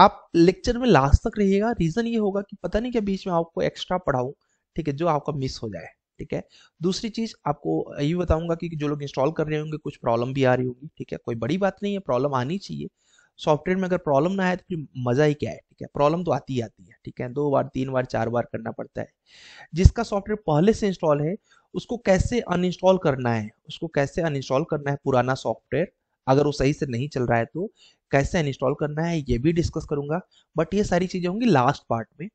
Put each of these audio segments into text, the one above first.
आप लेक्चर में लास्ट तक रहिएगा रीजन ये होगा कि पता नहीं क्या बीच में आपको एक्स्ट्रा पढ़ाऊँ ठीक है जो आपका मिस हो जाए ठीक है दूसरी चीज आपको यही बताऊंगा कि जो लोग इंस्टॉल कर रहे होंगे कुछ प्रॉब्लम भी आ रही होगी ठीक है कोई बड़ी बात नहीं है प्रॉब्लम आनी चाहिए सॉफ्टवेयर में अगर प्रॉब्लम ना आए तो फिर मजा ही क्या है ठीक है प्रॉब्लम तो आती ही आती है ठीक है दो बार तीन बार चार बार करना पड़ता है जिसका सॉफ्टवेयर पहले से इंस्टॉल है उसको कैसे अनइंस्टॉल करना है उसको कैसे अनइंस्टॉल करना है पुराना सॉफ्टवेयर अगर वो सही से नहीं चल रहा है तो कैसे इंस्टॉल करना है ये भी डिस्कस करूंगा बट ये सारी चीज़ें होंगी लास्ट पार्ट में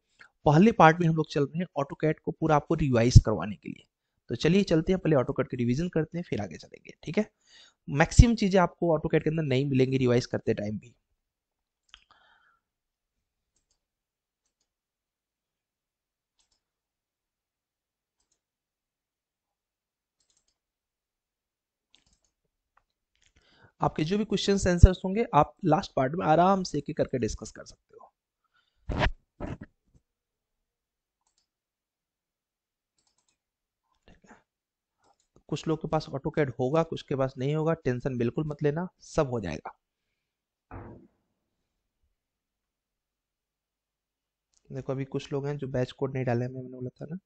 पहले पार्ट में हम लोग चल रहे हैं ऑटो कैट को पूरा आपको रिवाइज करवाने के लिए तो चलिए चलते हैं पहले ऑटो कैट के रिविजन करते हैं फिर आगे चलेंगे ठीक है मैक्सिमम चीज़ें आपको ऑटो कैट के अंदर नहीं मिलेंगी रिवाइज करते टाइम भी आपके जो भी क्वेश्चन आंसर होंगे आप लास्ट पार्ट में आराम से एक एक करके डिस्कस कर सकते हो कुछ लोग के पास ऑटो कैड होगा कुछ के पास नहीं होगा टेंशन बिल्कुल मत लेना सब हो जाएगा देखो अभी कुछ लोग हैं जो बैच कोड नहीं डाले मैंने बोला था ना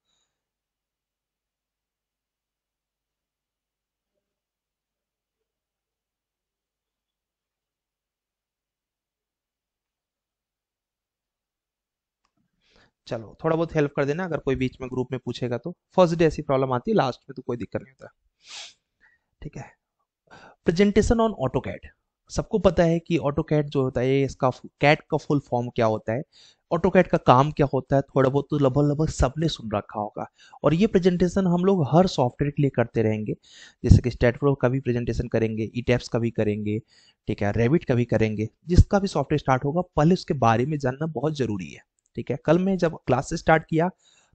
चलो थोड़ा बहुत हेल्प कर देना अगर कोई बीच में ग्रुप में पूछेगा तो फर्स्ट डे ऐसी प्रॉब्लम आती है लास्ट में तो कोई दिक्कत नहीं होता ठीक है प्रेजेंटेशन ऑन ऑटो कैट सबको पता है कि ऑटो कैट जो होता है इसका कैट का फुल फॉर्म क्या होता है ऑटो कैट का काम क्या होता है थोड़ा बहुत तो लगभग लगभग सबने सुन रखा होगा और ये प्रेजेंटेशन हम लोग हर सॉफ्टवेयर के लिए करते रहेंगे जैसे कि प्रो का भी प्रेजेंटेशन करेंगे ई e टैप्स का भी करेंगे ठीक है रेबिट का भी करेंगे जिसका भी सॉफ्टवेयर स्टार्ट होगा पहले उसके बारे में जानना बहुत जरूरी है ठीक है कल मैं जब क्लास स्टार्ट किया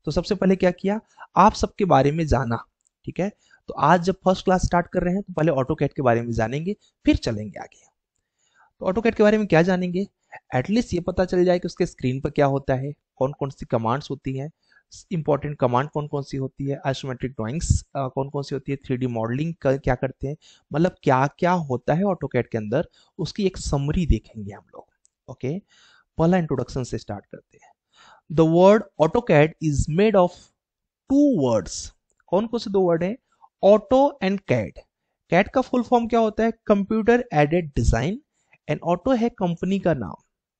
तो सबसे पहले क्या किया आप सबके बारे में जाना ठीक है तो आज जब फर्स्ट क्लास स्टार्ट कर रहे हैं तो पहले ऑटो के बारे में जानेंगे फिर चलेंगे आगे तो ऑटो के बारे में क्या जानेंगे एटलीस्ट ये पता चल जाए कि उसके स्क्रीन पर क्या होता है कौन कौन सी कमांड्स होती हैं इंपॉर्टेंट कमांड कौन कौन सी होती है आइसोमेट्रिक ड्रॉइंग्स कौन कौन सी होती है थ्री मॉडलिंग क्या करते हैं मतलब क्या क्या होता है कैट के अंदर उसकी एक समरी देखेंगे हम लोग ओके पहला इंट्रोडक्शन से स्टार्ट करते हैं the word AutoCAD is made of two words कौन कौन से दो वर्ड है ऑटो एंड कैड कैट का फुल फॉर्म क्या होता है computer aided design and auto है कंपनी का नाम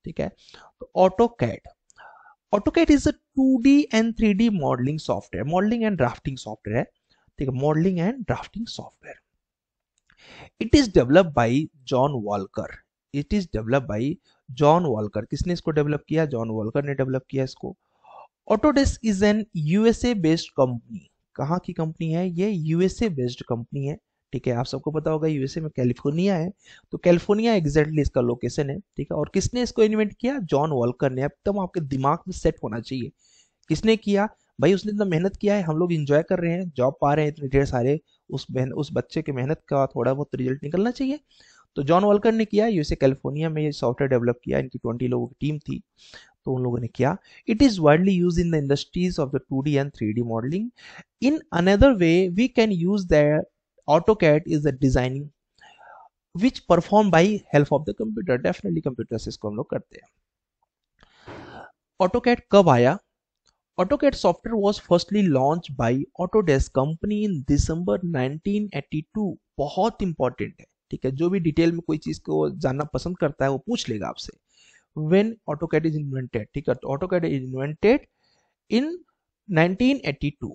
ठीक है auto CAD auto CAD is a two D and three D modelling software modelling and drafting software है ठीक है modelling and drafting software it is develop by John Walker it is develop by John Walker किसने इसको develop किया John Walker ने develop किया इसको Autodesk is an USA based company कहाँ की कंपनी है ये यूएसए बेस्ड कंपनी है ठीक है आप सबको पता होगा यूएसए में कैलिफोर्निया है तो कैलिफोर्निया एग्जैक्टली इसका लोकेशन है ठीक है और किसने इसको इन्वेंट किया जॉन वॉलकर ने एकदम तो आपके दिमाग में सेट होना चाहिए किसने किया भाई उसने इतना मेहनत किया है हम लोग इंजॉय कर रहे हैं जॉब पा रहे हैं इतने ढेर सारे उस उस बच्चे के मेहनत का थोड़ा बहुत रिजल्ट निकलना चाहिए तो जॉन वॉलकर ने किया यूएसए कैलिफोर्निया में ये सॉफ्टवेयर डेवलप किया इनकी ट्वेंटी लोगों की टीम थी तो उन लोगों ने किया it is widely use in the industries of the two D and three D modelling in another way we can use the auto CAD is the designing which perform by help of the computer definitely computer से इसको हम लोग करते हैं AutoCAD कब आया AutoCAD software was firstly launched by Autodesk company in December 1982 बहुत important है ठीक है जो भी डिटेल में कोई चीज को जानना पसंद करता है वो पूछ लेगा आपसे वेन ऑटोकैड इज इन्वेंटेड ठीक है तो AutoCAD is invented in 1982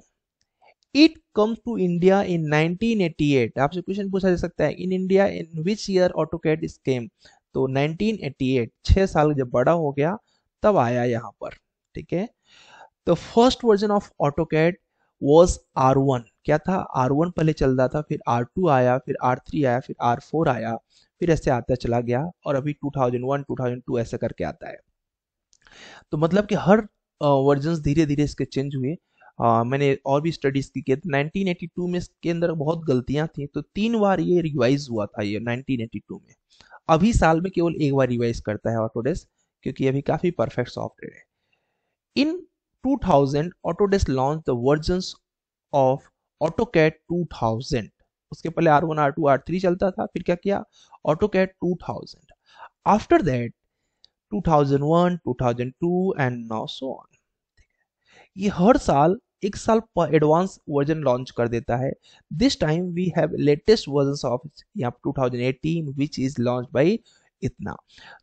it comes to India in 1988 आपसे क्वेश्चन पूछा जा सकता है in India in which year AutoCAD is came तो 1988 छह साल जब बड़ा हो गया तब आया यहाँ पर ठीक है the first version of AutoCAD was R one क्या था आर वन पहले चल रहा था फिर आर टू आया फिर आर थ्री आया फिर आर फोर आया फिर ऐसे आता चला गया और अभी two thousand one two thousand two ऐसे करके आता है तो मतलब कि हर वर्जन धीरे धीरे इसके चेंज हुए आ, मैंने और भी स्टडीज की किया नाइनटीन एटी टू में इसके अंदर बहुत गलतियां थी तो तीन बार ये रिवाइज हुआ था ये नाइनटीन एटी टू में अभी साल में केवल एक बार रिवाइज करता है ऑटोडेस्क क्योंकि अभी काफी परफेक्ट सॉफ्टवेयर है इन 2000 Autodesk launched the versions of AutoCAD 2000 उसके पहले R1 R2 R3 चलता था फिर क्या किया AutoCAD 2000 after that 2001 2002 and now so on ये हर साल एक साल पर एडवांस वर्जन लॉन्च कर देता है this time we have latest version of 2018 which is launch by इतना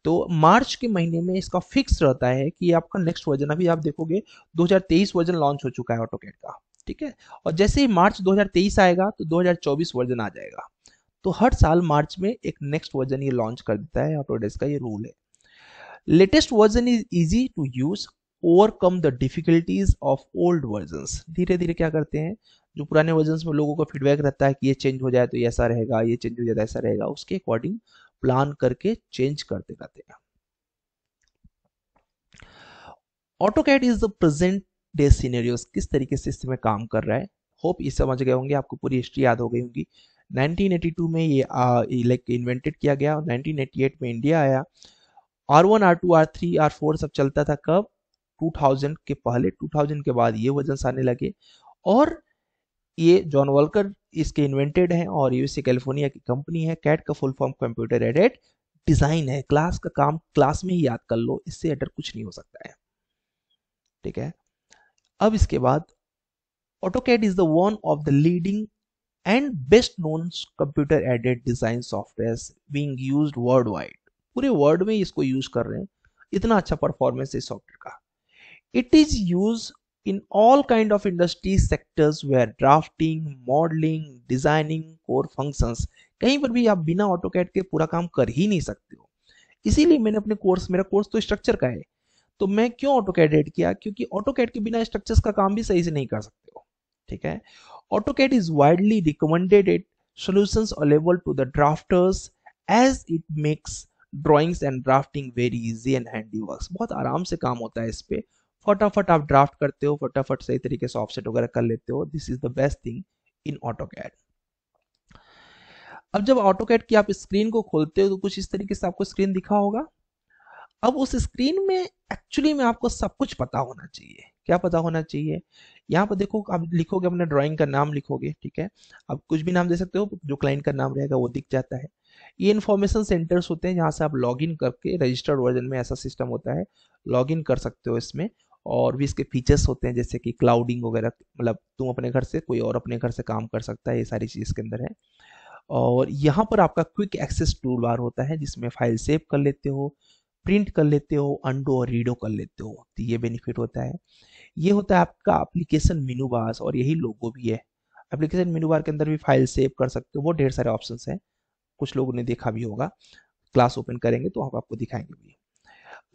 तो मार्च के महीने में इसका फिक्स रहता है कि आपका नेक्स्ट वर्जन अभी आप देखोगे 2023 वर्जन लॉन्च हो चुका है ऑटोकेट का ठीक है और जैसे ही मार्च 2023 आएगा तो 2024 वर्जन आ जाएगा तो हर साल मार्च में एक नेक्स्ट वर्जन ये लॉन्च कर देता है ऑटोडेस्क का ये रूल है latest version is easy to use overcome the difficulties of old version धीरे धीरे क्या करते हैं जो पुराने वर्जन में लोगों का फीडबैक रहता है कि ये चेंज हो जाए तो ऐसा रहेगा ये चेंज हो जाए तो ऐसा रहेगा उसके अकॉर्डिंग प्लान करके चेंज करते रहते हैं auto CAD is the present day scenarios किस तरीके से इसमें काम कर रहा है होप ये समझ गए होंगे आपको पूरी हिस्ट्री याद हो गई होगी 1982 में ये लाइक इन्वेंटेड किया गया 1988 में इंडिया आया R1, R2, R3, R4 सब चलता था कब 2000 के पहले 2000 के बाद ये वजन आने लगे और ये जॉन वॉलकर इसके इन्वेंटेड हैं और यूएसए कैलिफोर्निया की कंपनी है कैट का full form computer aided design है क्लास का काम क्लास में ही याद कर लो इससे अडर कुछ नहीं हो सकता है ठीक है अब इसके बाद auto CAD is the one of the leading and best known computer aided design software being use world wide पूरे वर्ल्ड में इसको यूज कर रहे हैं इतना अच्छा परफॉर्मेंस है सॉफ्टवेयर का it is use in all kind of industry sectors where drafting modelling designing core functions कहीं पर भी आप बिना ऑटो कैट के पूरा काम कर ही नहीं सकते हो इसीलिए मैंने अपने कोर्स मेरा कोर्स तो स्ट्रक्चर का है तो मैं क्यों ऑटो कैट एड किया क्योंकि ऑटो कैट के बिना स्ट्रक्चर्स का काम भी सही से नहीं कर सकते हो ठीक है auto CAD is widely recommended it solution available to the drafters as it makes drawings and drafting very easy and handy work बहुत आराम से काम होता है इस पर फटाफट आप ड्राफ्ट करते हो फटाफट सही तरीके से ऑफसेट वगैरह कर लेते हो this is the best thing in auto CAD अब जब ऑटो कैड की आप स्क्रीन को खोलते हो तो कुछ इस तरीके से आपको स्क्रीन दिखा होगा अब उस स्क्रीन में एक्चुअली में आपको सब कुछ पता होना चाहिए क्या पता होना चाहिए यहाँ पर देखो आप लिखोगे अपने ड्राइंग का नाम लिखोगे ठीक है आप कुछ भी नाम दे सकते हो जो क्लाइंट का नाम रहेगा वो दिख जाता है ये इन्फॉर्मेशन सेंटर्स होते हैं जहाँ से आप लॉगिन करके रजिस्टर्ड वर्जन में ऐसा सिस्टम होता है लॉगिन कर सकते हो इसमें और भी इसके फीचर्स होते हैं जैसे कि क्लाउडिंग वगैरह मतलब तुम अपने घर से कोई और अपने घर से काम कर सकता है ये सारी चीज़ इसके अंदर है और यहाँ पर आपका क्विक एक्सेस टूल बार होता है जिसमें फाइल सेव कर लेते हो प्रिंट कर लेते हो अंडो और रीडो कर लेते हो तो ये बेनिफिट होता है ये होता है आपका एप्लीकेशन मेनू बार और यही लोगो भी है एप्लीकेशन मेनू बार के अंदर भी फाइल सेव कर सकते हो वो ढेर सारे ऑप्शंस हैं कुछ लोगों ने देखा भी होगा क्लास ओपन करेंगे तो हम आपको दिखाएंगे भी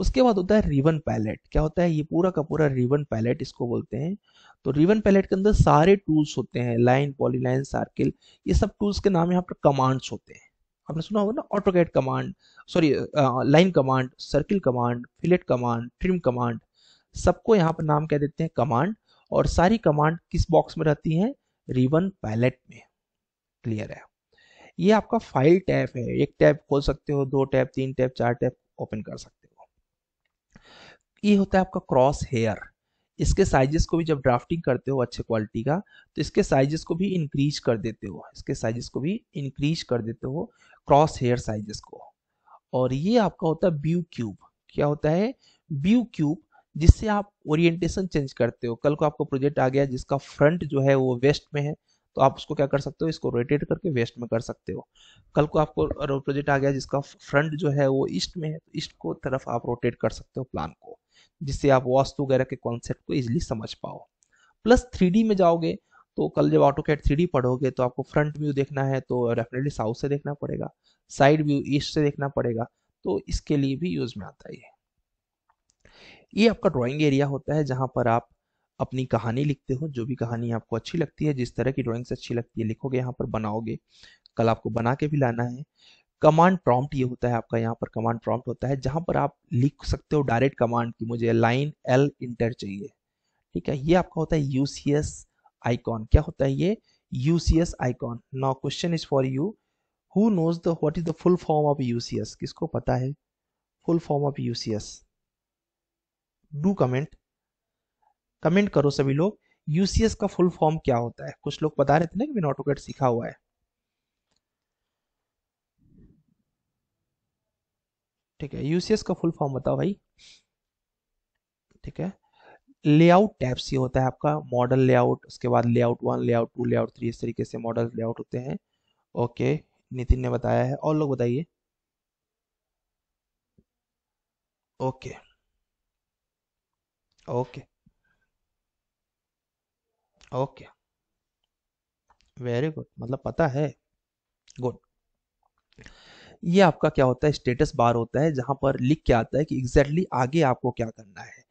उसके बाद होता है रिवन पैलेट क्या होता है ये पूरा का पूरा रिवन पैलेट इसको बोलते हैं तो रिवन पैलेट के अंदर सारे टूल्स होते हैं लाइन पॉलीलाइन सर्किल ये सब टूल्स के नाम यहाँ पर कमांड्स होते हैं आपने सुना होगा ना AutoCAD command sorry line command circle command fillet command trim command सबको यहाँ पर नाम कह देते हैं कमांड और सारी कमांड किस बॉक्स में रहती है रिवन पैलेट में क्लियर है ये आपका फाइल टैब है एक टैब खोल सकते हो दो टैब तीन टैब चार टैब ओपन कर सकते हो ये e होता है आपका क्रॉस हेयर इसके साइजेस को भी जब ड्राफ्टिंग करते हो अच्छे क्वालिटी का तो इसके साइजेस को भी इंक्रीज कर देते हो इसके साइजेस को भी इंक्रीज कर देते हो क्रॉस हेयर साइजेस को और ये आपका होता है ब्यू क्यूब क्या होता है ब्यू क्यूब जिससे आप ओरिएंटेशन चेंज करते हो कल को आपको प्रोजेक्ट आ गया जिसका फ्रंट जो है वो वेस्ट में है तो आप उसको क्या कर सकते हो इसको रोटेट करके वेस्ट में कर सकते हो कल को आपको प्रोजेक्ट आ गया जिसका फ्रंट जो है वो ईस्ट में है ईस्ट तो को तरफ आप रोटेट कर सकते हो प्लान को जिससे आप वास्तु वगैरह के कॉन्सेप्ट को इजिली समझ पाओ प्लस थ्री में जाओगे तो कल जब ऑटो कैट थ्री पढ़ोगे तो आपको फ्रंट व्यू देखना है तो डेफिनेटली साउथ से देखना पड़ेगा साइड व्यू ईस्ट से देखना पड़ेगा तो इसके लिए भी यूज में आता है ये आपका ड्राइंग एरिया होता है जहां पर आप अपनी कहानी लिखते हो जो भी कहानी आपको अच्छी लगती है जिस तरह की ड्राइंग्स अच्छी लगती है लिखोगे यहाँ पर बनाओगे कल आपको बना के भी लाना है कमांड प्रॉम्प्ट ये होता है आपका यहाँ पर कमांड प्रॉम्प्ट होता है जहां पर आप लिख सकते हो डायरेक्ट कमांड कि मुझे लाइन एल इंटर चाहिए ठीक है ये आपका होता है यूसीएस आइकॉन क्या होता है ये UCS icon now question is for you who knows the what is the full form of UCS किसको पता है full form of UCS do comment comment करो सभी लोग यूसीएस का फुल फॉर्म क्या होता है कुछ लोग बता रहे थे ना कि मैंने सीखा हुआ है ठीक है यूसीएस का फुल फॉर्म बताओ भाई ठीक है लेआउट टाइप्स ये होता है आपका मॉडल लेआउट उसके बाद layout one layout two layout three इस तरीके से मॉडल लेआउट होते हैं ओके नितिन ने बताया है और लोग बताइए okay okay okay very good मतलब पता है गुड ये आपका क्या होता है स्टेटस बार होता है जहां पर लिख के आता है कि एग्जैक्टली exactly आगे आपको क्या करना है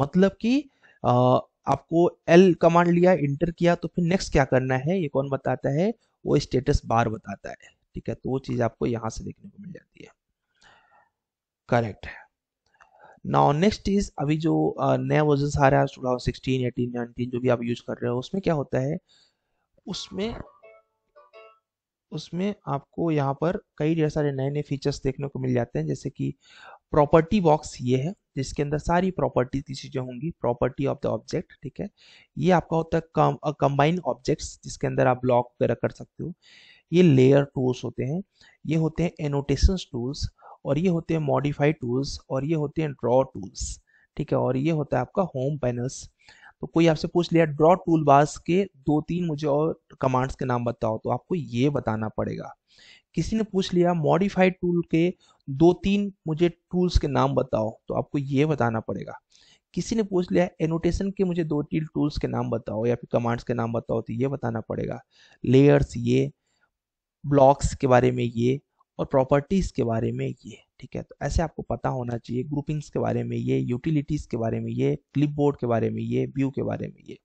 मतलब कि आपको एल कमांड लिया इंटर किया तो फिर नेक्स्ट क्या करना है ये कौन बताता है वो स्टेटस बार बताता है ठीक है तो वो चीज आपको यहां से देखने को मिल जाती है करेक्ट है नाउ नेक्स्ट इज अभी जो नया वर्जन आ रहा है सिक्सटीन एटीन नाइनटीन जो भी आप यूज कर रहे हो उसमें क्या होता है उसमें उसमें आपको यहाँ पर कई ढेर सारे नए नए फीचर्स देखने को मिल जाते हैं जैसे कि प्रॉपर्टी बॉक्स ये है जिसके अंदर सारी प्रॉपर्टी की चीज़ें होंगी प्रॉपर्टी ऑफ द ऑब्जेक्ट ठीक है ये आपका होता है कंबाइन ऑब्जेक्ट्स जिसके अंदर आप ब्लॉक वगैरह कर सकते हो ये लेयर टूल्स होते हैं ये होते हैं एनोटेशन टूल्स और ये होते हैं मॉडिफाइड टूल्स और ये होते हैं ड्रॉ टूल्स ठीक है और ये होता है आपका होम पैनल्स तो कोई आपसे पूछ लिया ड्रॉ टूल बार्स के दो तीन मुझे और कमांड्स के नाम बताओ तो आपको ये बताना पड़ेगा किसी ने पूछ लिया मॉडिफाइड टूल के दो तीन मुझे टूल्स के नाम बताओ तो आपको ये बताना पड़ेगा किसी ने पूछ लिया एनोटेशन के मुझे दो तीन टूल्स के नाम बताओ या फिर कमांड्स के नाम बताओ तो ये बताना पड़ेगा लेयर्स ये ब्लॉक्स के बारे में ये और प्रॉपर्टीज के बारे में ये ठीक है तो ऐसे आपको पता होना चाहिए ग्रुपिंग्स के बारे में ये यूटिलिटीज़ के बारे में ये क्लिप के बारे में ये व्यू के बारे में ये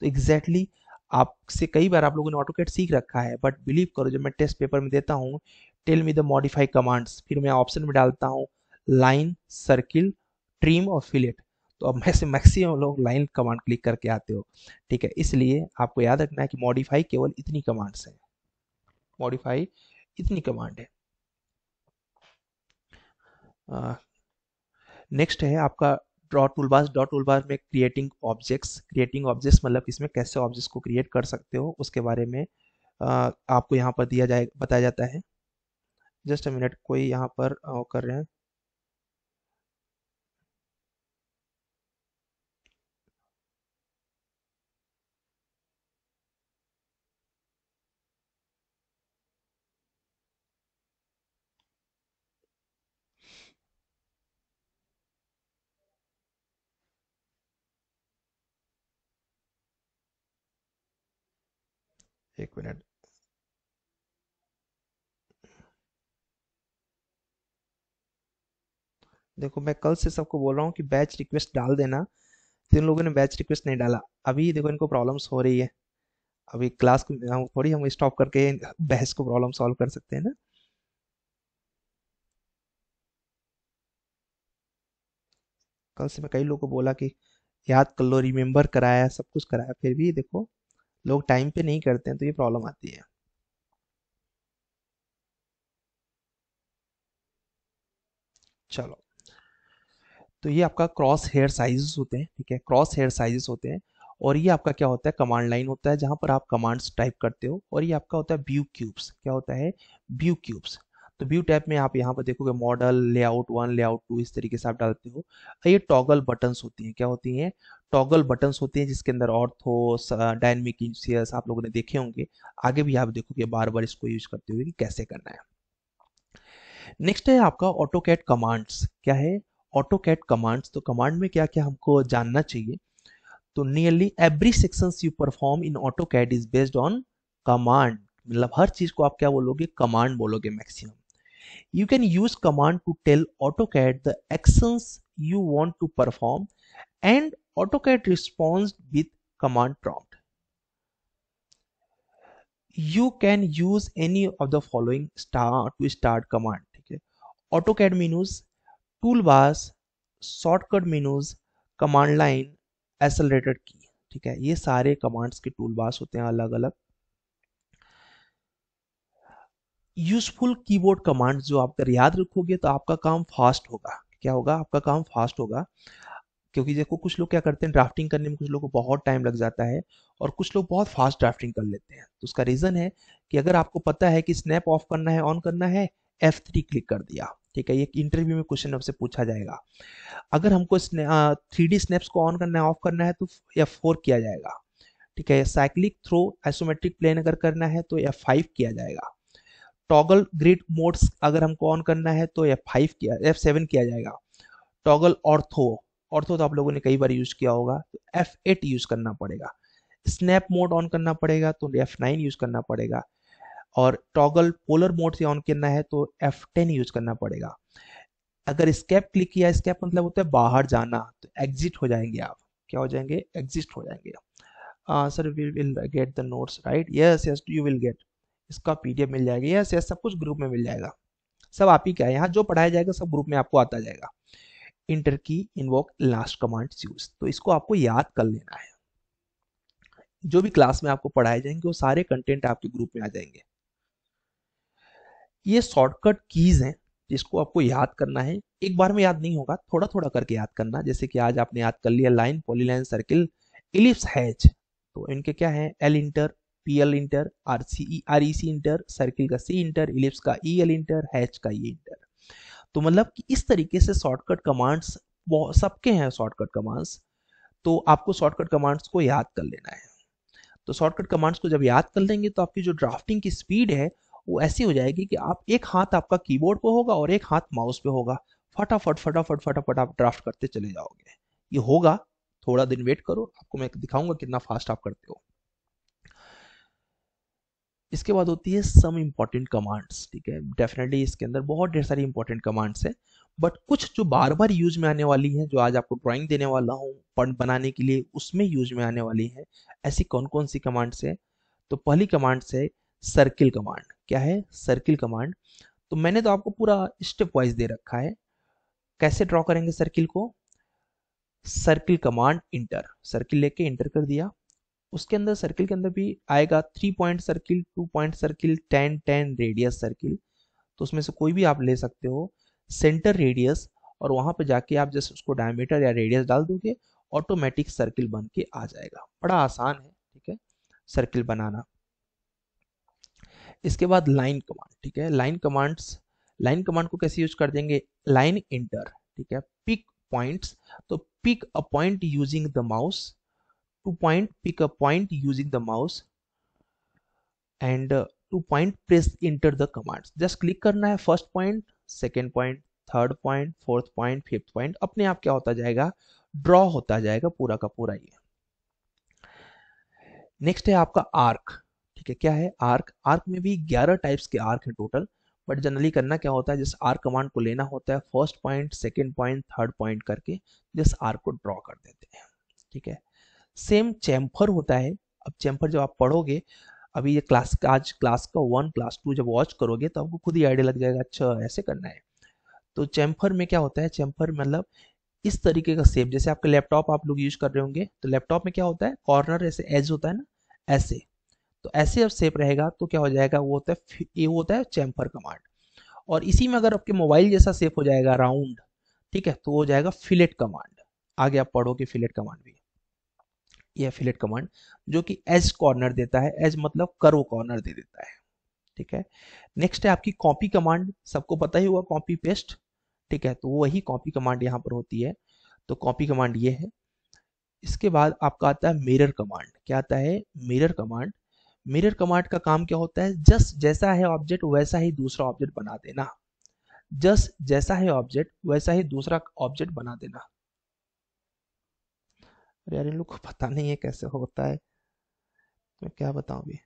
तो एग्जैक्टली exactly आपसे कई बार आप लोगों ने ऑटोकेट सीख रखा है बट बिलीव करो जब मैं टेस्ट पेपर में देता हूँ tell me the modify commands फिर मैं ऑप्शन में डालता हूँ लाइन सर्किल ट्रीम और फिलेट तो अब मैं से मैक्सिमम लोग लाइन कमांड क्लिक करके आते हो ठीक है इसलिए आपको याद रखना है कि मॉडिफाई केवल इतनी कमांड्स है मॉडिफाई इतनी कमांड है नेक्स्ट है आपका draw tool bar draw tool bar में क्रिएटिंग ऑब्जेक्ट्स क्रिएटिंग ऑब्जेक्ट्स मतलब इसमें कैसे ऑब्जेक्ट्स को क्रिएट कर सकते हो उसके बारे में आपको यहाँ पर दिया जाए बताया जाता है जस्ट अ मिनट कोई यहाँ पर कर रहे हैं एक मिनट देखो मैं कल से सबको बोल रहा हूँ कि बैच रिक्वेस्ट डाल देना तीन लोगों ने बैच रिक्वेस्ट नहीं डाला अभी देखो इनको प्रॉब्लम्स हो रही है अभी क्लास को थोड़ी हम स्टॉप करके बहस को प्रॉब्लम सॉल्व कर सकते हैं ना कल से मैं कई लोगों को बोला कि याद कर लो रिमेम्बर कराया सब कुछ कराया फिर भी देखो लोग टाइम पे नहीं करते हैं तो ये प्रॉब्लम आती है चलो तो ये आपका क्रॉस हेयर साइजेस होते हैं ठीक है क्रॉस हेयर साइजेस होते हैं और ये आपका क्या होता है कमांड लाइन होता है जहां पर आप कमांड्स टाइप करते हो और ये आपका होता है व्यू क्यूब्स क्या होता है व्यू क्यूब्स तो व्यू टैप में आप यहाँ पर देखोगे model layout one layout two इस तरीके से आप डालते हो ये टॉगल बटन्स होती हैं क्या होती हैं टॉगल बटन्स होते हैं जिसके अंदर ऑर्थो डायनमिक इंसियस आप लोगों ने देखे होंगे आगे भी आप देखोगे बार बार इसको यूज करते हुए कि कैसे करना है नेक्स्ट है आपका ऑटो कैट कमांड्स क्या है ऑटो कैट कमांड्स तो कमांड में क्या क्या हमको जानना चाहिए तो nearly every section you perform in auto CAD is based on command मतलब हर चीज को आप क्या बोलोगे कमांड बोलोगे maximum you can use command to tell auto CAD the actions you want to perform and AutoCAD responds with command prompt. You can use any of the following start to start command. Okay? AutoCAD menus, toolbars, shortcut menus, command line, accelerated key. ठीक है ये सारे commands के tool bars होते हैं अलग अलग useful keyboard commands जो आप अगर याद रखोगे तो आपका काम फास्ट होगा क्या होगा आपका काम फास्ट होगा क्योंकि देखो कुछ लोग क्या करते हैं ड्राफ्टिंग करने में कुछ लोग को बहुत टाइम लग जाता है और कुछ लोग बहुत फास्ट ड्राफ्टिंग कर लेते हैं तो उसका रीज़न है कि अगर आपको पता है कि स्नैप ऑफ करना है ऑन करना है एफ थ्री क्लिक कर दिया ठीक है ये इंटरव्यू में क्वेश्चन आपसे पूछा जाएगा अगर हमको थ्री डी स्नैप्स को ऑन करना है ऑफ करना है तो एफ फोर किया जाएगा ठीक है साइक्लिक थ्रो आइसोमेट्रिक प्लेन अगर करना है तो एफ फाइव किया जाएगा टॉगल ग्रिड मोड्स अगर हमको ऑन करना है तो एफ फाइव किया एफ सेवन किया जाएगा टॉगल ऑर्थो ऑर्थो तो, तो आप लोगों ने कई बार यूज किया होगा तो एफ एट यूज करना पड़ेगा स्नैप मोड ऑन करना पड़ेगा तो एफ नाइन यूज करना पड़ेगा और टॉगल पोलर मोड से ऑन करना है तो एफ टेन यूज करना पड़ेगा अगर स्केप क्लिक किया स्केप मतलब होता है बाहर जाना तो एग्जिट हो जाएंगे आप क्या हो जाएंगे एग्जिट हो जाएंगे sir we will get the notes right yes yes you will get इसका पीडीएफ मिल जाएगा यस यस सब कुछ ग्रुप में मिल जाएगा सब आप ही क्या है यहाँ जो पढ़ाया जाएगा सब ग्रुप में आपको आता जाएगा इंटर की वॉक लास्ट कमांड्स यूज तो इसको आपको याद कर लेना है जो भी क्लास में आपको पढ़ाए जाएंगे वो सारे कंटेंट आपके ग्रुप में आ जाएंगे ये शॉर्टकट कीज हैं जिसको आपको याद करना है एक बार में याद नहीं होगा थोड़ा थोड़ा करके याद करना जैसे कि आज आपने याद कर लिया line polyline circle ellipse hatch तो इनके क्या है L enter P L enter R C E R E C enter circle का सी इंटर इलिप्स का ई एल इंटर हैच का ई e इंटर तो मतलब कि इस तरीके से शॉर्टकट कमांड्स सबके हैं शॉर्टकट कमांड्स तो आपको शॉर्टकट कमांड्स को याद कर लेना है तो शॉर्टकट कमांड्स को जब याद कर लेंगे तो आपकी जो ड्राफ्टिंग की स्पीड है वो ऐसी हो जाएगी कि आप एक हाथ आपका कीबोर्ड पे होगा और एक हाथ माउस पे होगा फटाफट फटाफट फटाफट आप ड्राफ्ट करते चले जाओगे ये होगा थोड़ा दिन वेट करो आपको मैं दिखाऊंगा कितना फास्ट आप करते हो इसके बाद होती है सम इम्पॉर्टेंट कमांड्स ठीक है डेफिनेटली इसके अंदर बहुत ढेर सारी इंपॉर्टेंट कमांड्स हैं बट कुछ जो बार बार यूज में आने वाली हैं जो आज आपको ड्राइंग देने वाला हूँ पंट बनाने के लिए उसमें यूज में आने वाली हैं ऐसी कौन कौन सी कमांड्स है तो पहली कमांड्स है सर्किल कमांड क्या है सर्किल कमांड तो मैंने तो आपको पूरा स्टेप वाइज दे रखा है कैसे ड्रॉ करेंगे सर्किल को सर्किल कमांड इंटर सर्किल लेके इंटर कर दिया उसके अंदर सर्किल के अंदर भी आएगा three point circle two point circle ten ten radius circle तो उसमें से कोई भी आप ले सकते हो सेंटर रेडियस और वहां पे जाके आप जस्ट उसको डायमीटर या रेडियस डाल दोगे ऑटोमेटिक सर्किल बन के आ जाएगा बड़ा आसान है ठीक है सर्किल बनाना इसके बाद लाइन कमांड ठीक है लाइन कमांड्स लाइन कमांड को कैसे यूज कर देंगे लाइन इंटर ठीक है पिक पॉइंट्स तो pick a point using the mouse to point pick a point using the mouse and uh, to point press enter the commands just click karna hai first point second point third point fourth point fifth point apne aap kya hota jayega draw hota jayega pura ka pura ye next hai aapka arc theek hai kya hai arc arc mein bhi 11 types ke arc hai total but generally करना क्या होता है जिस R command को लेना होता है first point second point third point करके जिस आर को ड्रॉ कर देते हैं ठीक है सेम चैम्फर होता है अब चैम्फर जब आप पढ़ोगे अभी ये क्लास आज क्लास का वन क्लास टू जब वॉच करोगे तो आपको खुद ही आइडिया लग जाएगा अच्छा ऐसे करना है तो चैम्फर में क्या होता है चैम्फर मतलब इस तरीके का सेप जैसे आपका लैपटॉप आप लोग यूज कर रहे होंगे तो लैपटॉप में क्या होता है कॉर्नर ऐसे एज होता है ना ऐसे तो ऐसे अब सेप रहेगा तो क्या हो जाएगा वो होता है ये होता है चैम्फर कमांड और इसी में अगर आपके मोबाइल जैसा सेप हो जाएगा राउंड ठीक है तो हो जाएगा फिलेट कमांड आगे आप पढ़ोगे फिलेट कमांड भी ये एफिलेट कमांड जो कि एज कॉर्नर देता है एज मतलब करो कॉर्नर दे देता है ठीक है नेक्स्ट है आपकी कॉपी कमांड सबको पता ही हुआ कॉपी पेस्ट ठीक है तो वही कॉपी कमांड यहाँ पर होती है तो कॉपी कमांड ये है इसके बाद आपका आता है मिरर कमांड क्या आता है मिरर कमांड मिरर कमांड का काम क्या होता है जस्ट जैसा है ऑब्जेक्ट वैसा ही दूसरा ऑब्जेक्ट बना देना जस्ट जैसा है ऑब्जेक्ट वैसा ही दूसरा ऑब्जेक्ट बना देना और यार इन लोग को पता नहीं है कैसे होता है मैं क्या बताऊँ भी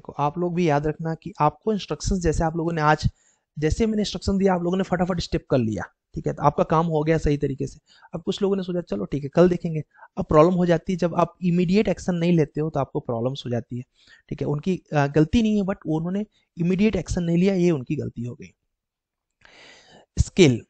देखो आप लोग भी याद रखना कि आपको इंस्ट्रक्शन जैसे आप लोगों ने आज जैसे मैंने इंस्ट्रक्शन दिया आप लोगों ने फटाफट स्टेप कर लिया ठीक है तो आपका काम हो गया सही तरीके से अब कुछ लोगों ने सोचा चलो ठीक है कल देखेंगे अब प्रॉब्लम हो जाती है जब आप इमीडिएट एक्शन नहीं लेते हो तो आपको प्रॉब्लम्स हो जाती है ठीक है उनकी गलती नहीं है बट उन्होंने इमीडिएट एक्शन नहीं लिया ये उनकी गलती हो गई स्केल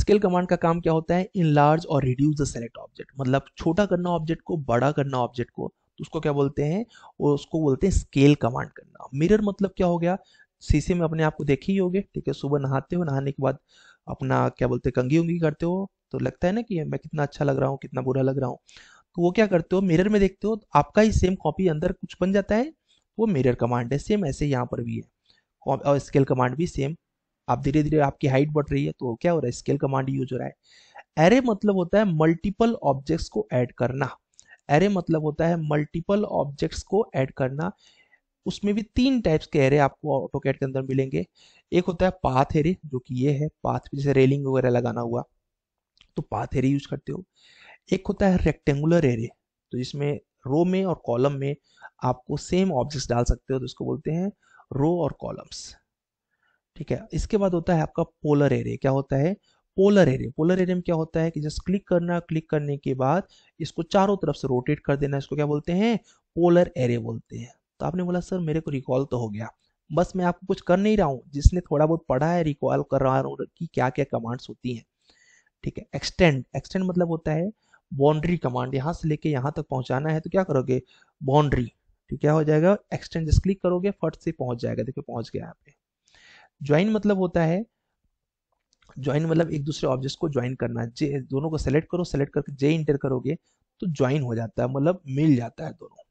स्केल कमांड का काम क्या होता है इन लार्ज और रिड्यूस द सेलेक्ट ऑब्जेक्ट मतलब छोटा करना ऑब्जेक्ट को बड़ा करना ऑब्जेक्ट को उसको क्या बोलते हैं और उसको बोलते हैं स्केल कमांड करना मिरर मतलब क्या हो गया शीशे में अपने आप को देखे ही होगे ठीक है सुबह नहाते हो नहाने के बाद अपना क्या बोलते हैं कंगी उंगी करते हो तो लगता है ना कि मैं कितना अच्छा लग रहा हूँ कितना बुरा लग रहा हूँ तो वो क्या करते हो मिरर में देखते हो तो आपका ही सेम कॉपी अंदर कुछ बन जाता है वो मिरर कमांड है सेम ऐसे यहाँ पर भी है और स्केल कमांड भी सेम आप धीरे धीरे आपकी हाइट बढ़ रही है तो क्या हो रहा है स्केल कमांड यूज हो रहा है एरे मतलब होता है मल्टीपल ऑब्जेक्ट्स को ऐड करना एरे मतलब होता है मल्टीपल ऑब्जेक्ट्स को ऐड करना उसमें भी तीन टाइप्स के एरे आपको ऑटो कैट के अंदर मिलेंगे एक होता है पाथ एरे जो कि ये है पाथ जैसे रेलिंग वगैरह लगाना हुआ तो पाथ एरे यूज करते हो एक होता है रेक्टेंगुलर एरे तो जिसमें रो में और कॉलम में आपको सेम ऑब्जेक्ट्स डाल सकते हो तो उसको बोलते हैं रो और कॉलम्स ठीक है इसके बाद होता है आपका पोलर एरे क्या होता है पोलर एरियम पोलर एरियम क्या होता है कि जस्ट क्लिक करना क्लिक करने के बाद इसको चारों तरफ से रोटेट कर देना इसको क्या बोलते हैं पोलर एरे बोलते हैं तो आपने बोला सर मेरे को रिकॉल तो हो गया बस मैं आपको कुछ कर नहीं रहा हूँ जिसने थोड़ा बहुत पढ़ा है रिकॉल कर रहा हूँ कि क्या क्या कमांड्स होती हैं ठीक है एक्सटेंड एक्सटेंड मतलब होता है बाउंड्री कमांड यहाँ से लेके यहाँ तक पहुँचाना है तो क्या करोगे बाउंड्री ठीक क्या हो जाएगा एक्सटेंड जस्ट क्लिक करोगे फट से पहुँच जाएगा देखिए पहुँच गया यहाँ पे ज्वाइन मतलब होता है ज्वाइन मतलब एक दूसरे ऑब्जेक्ट को ज्वाइन करना जे दोनों को सेलेक्ट करो सेलेक्ट करके जे इंटर करोगे तो ज्वाइन हो जाता है मतलब मिल जाता है दोनों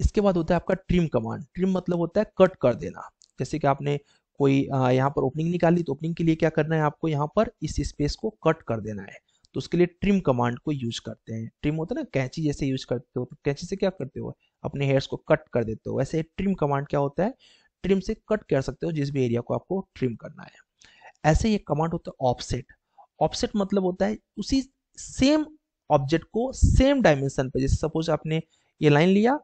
इसके बाद होता है आपका ट्रिम कमांड ट्रिम मतलब होता है कट कर देना जैसे कि आपने कोई यहाँ पर ओपनिंग निकाली तो ओपनिंग के लिए क्या करना है आपको यहाँ पर इस स्पेस को कट कर देना है तो उसके लिए ट्रिम कमांड को यूज करते हैं ट्रिम होता है ना कैंची जैसे यूज करते हो तो कैंची से क्या करते हो अपने हेयर्स को कट कर देते हो वैसे ट्रिम कमांड क्या होता है ट्रिम से कट कर सकते हो जिस भी एरिया को आपको ट्रिम करना है ऐसे ये कमांड होता है ऑफसेट ऑफसेट मतलब होता है उसी सेम ऑब्जेक्ट को सेम डायमेंशन पे जैसे सपोज आपने ये लाइन लिया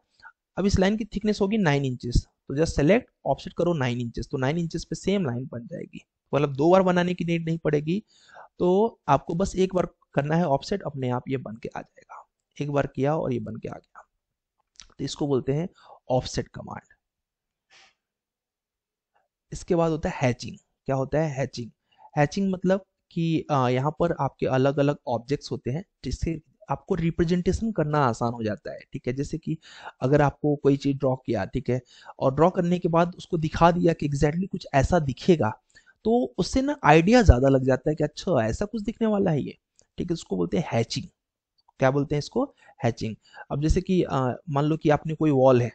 अब इस लाइन की थिकनेस होगी नाइन इंचेस तो जस्ट सेलेक्ट ऑफसेट करो नाइन इंचेस तो नाइन इंचेस पे सेम लाइन बन जाएगी मतलब दो बार बनाने की नीड नहीं पड़ेगी तो आपको बस एक बार करना है ऑफसेट अपने आप ये बन के आ जाएगा एक बार किया और ये बन के आ गया तो इसको बोलते हैं ऑफसेट कमांड इसके बाद होता है हैचिंग क्या होता है हैचिंग हैचिंग मतलब कि यहाँ पर आपके अलग अलग ऑब्जेक्ट्स होते हैं जिससे आपको रिप्रेजेंटेशन करना आसान हो जाता है ठीक है जैसे कि अगर आपको कोई चीज़ ड्रॉ किया ठीक है और ड्रॉ करने के बाद उसको दिखा दिया कि एग्जैक्टली exactly कुछ ऐसा दिखेगा तो उससे ना आइडिया ज़्यादा लग जाता है कि अच्छा ऐसा कुछ दिखने वाला है ये ठीक है उसको बोलते हैं हैचिंग क्या बोलते हैं इसको हैचिंग अब जैसे कि मान लो कि आपने कोई वॉल है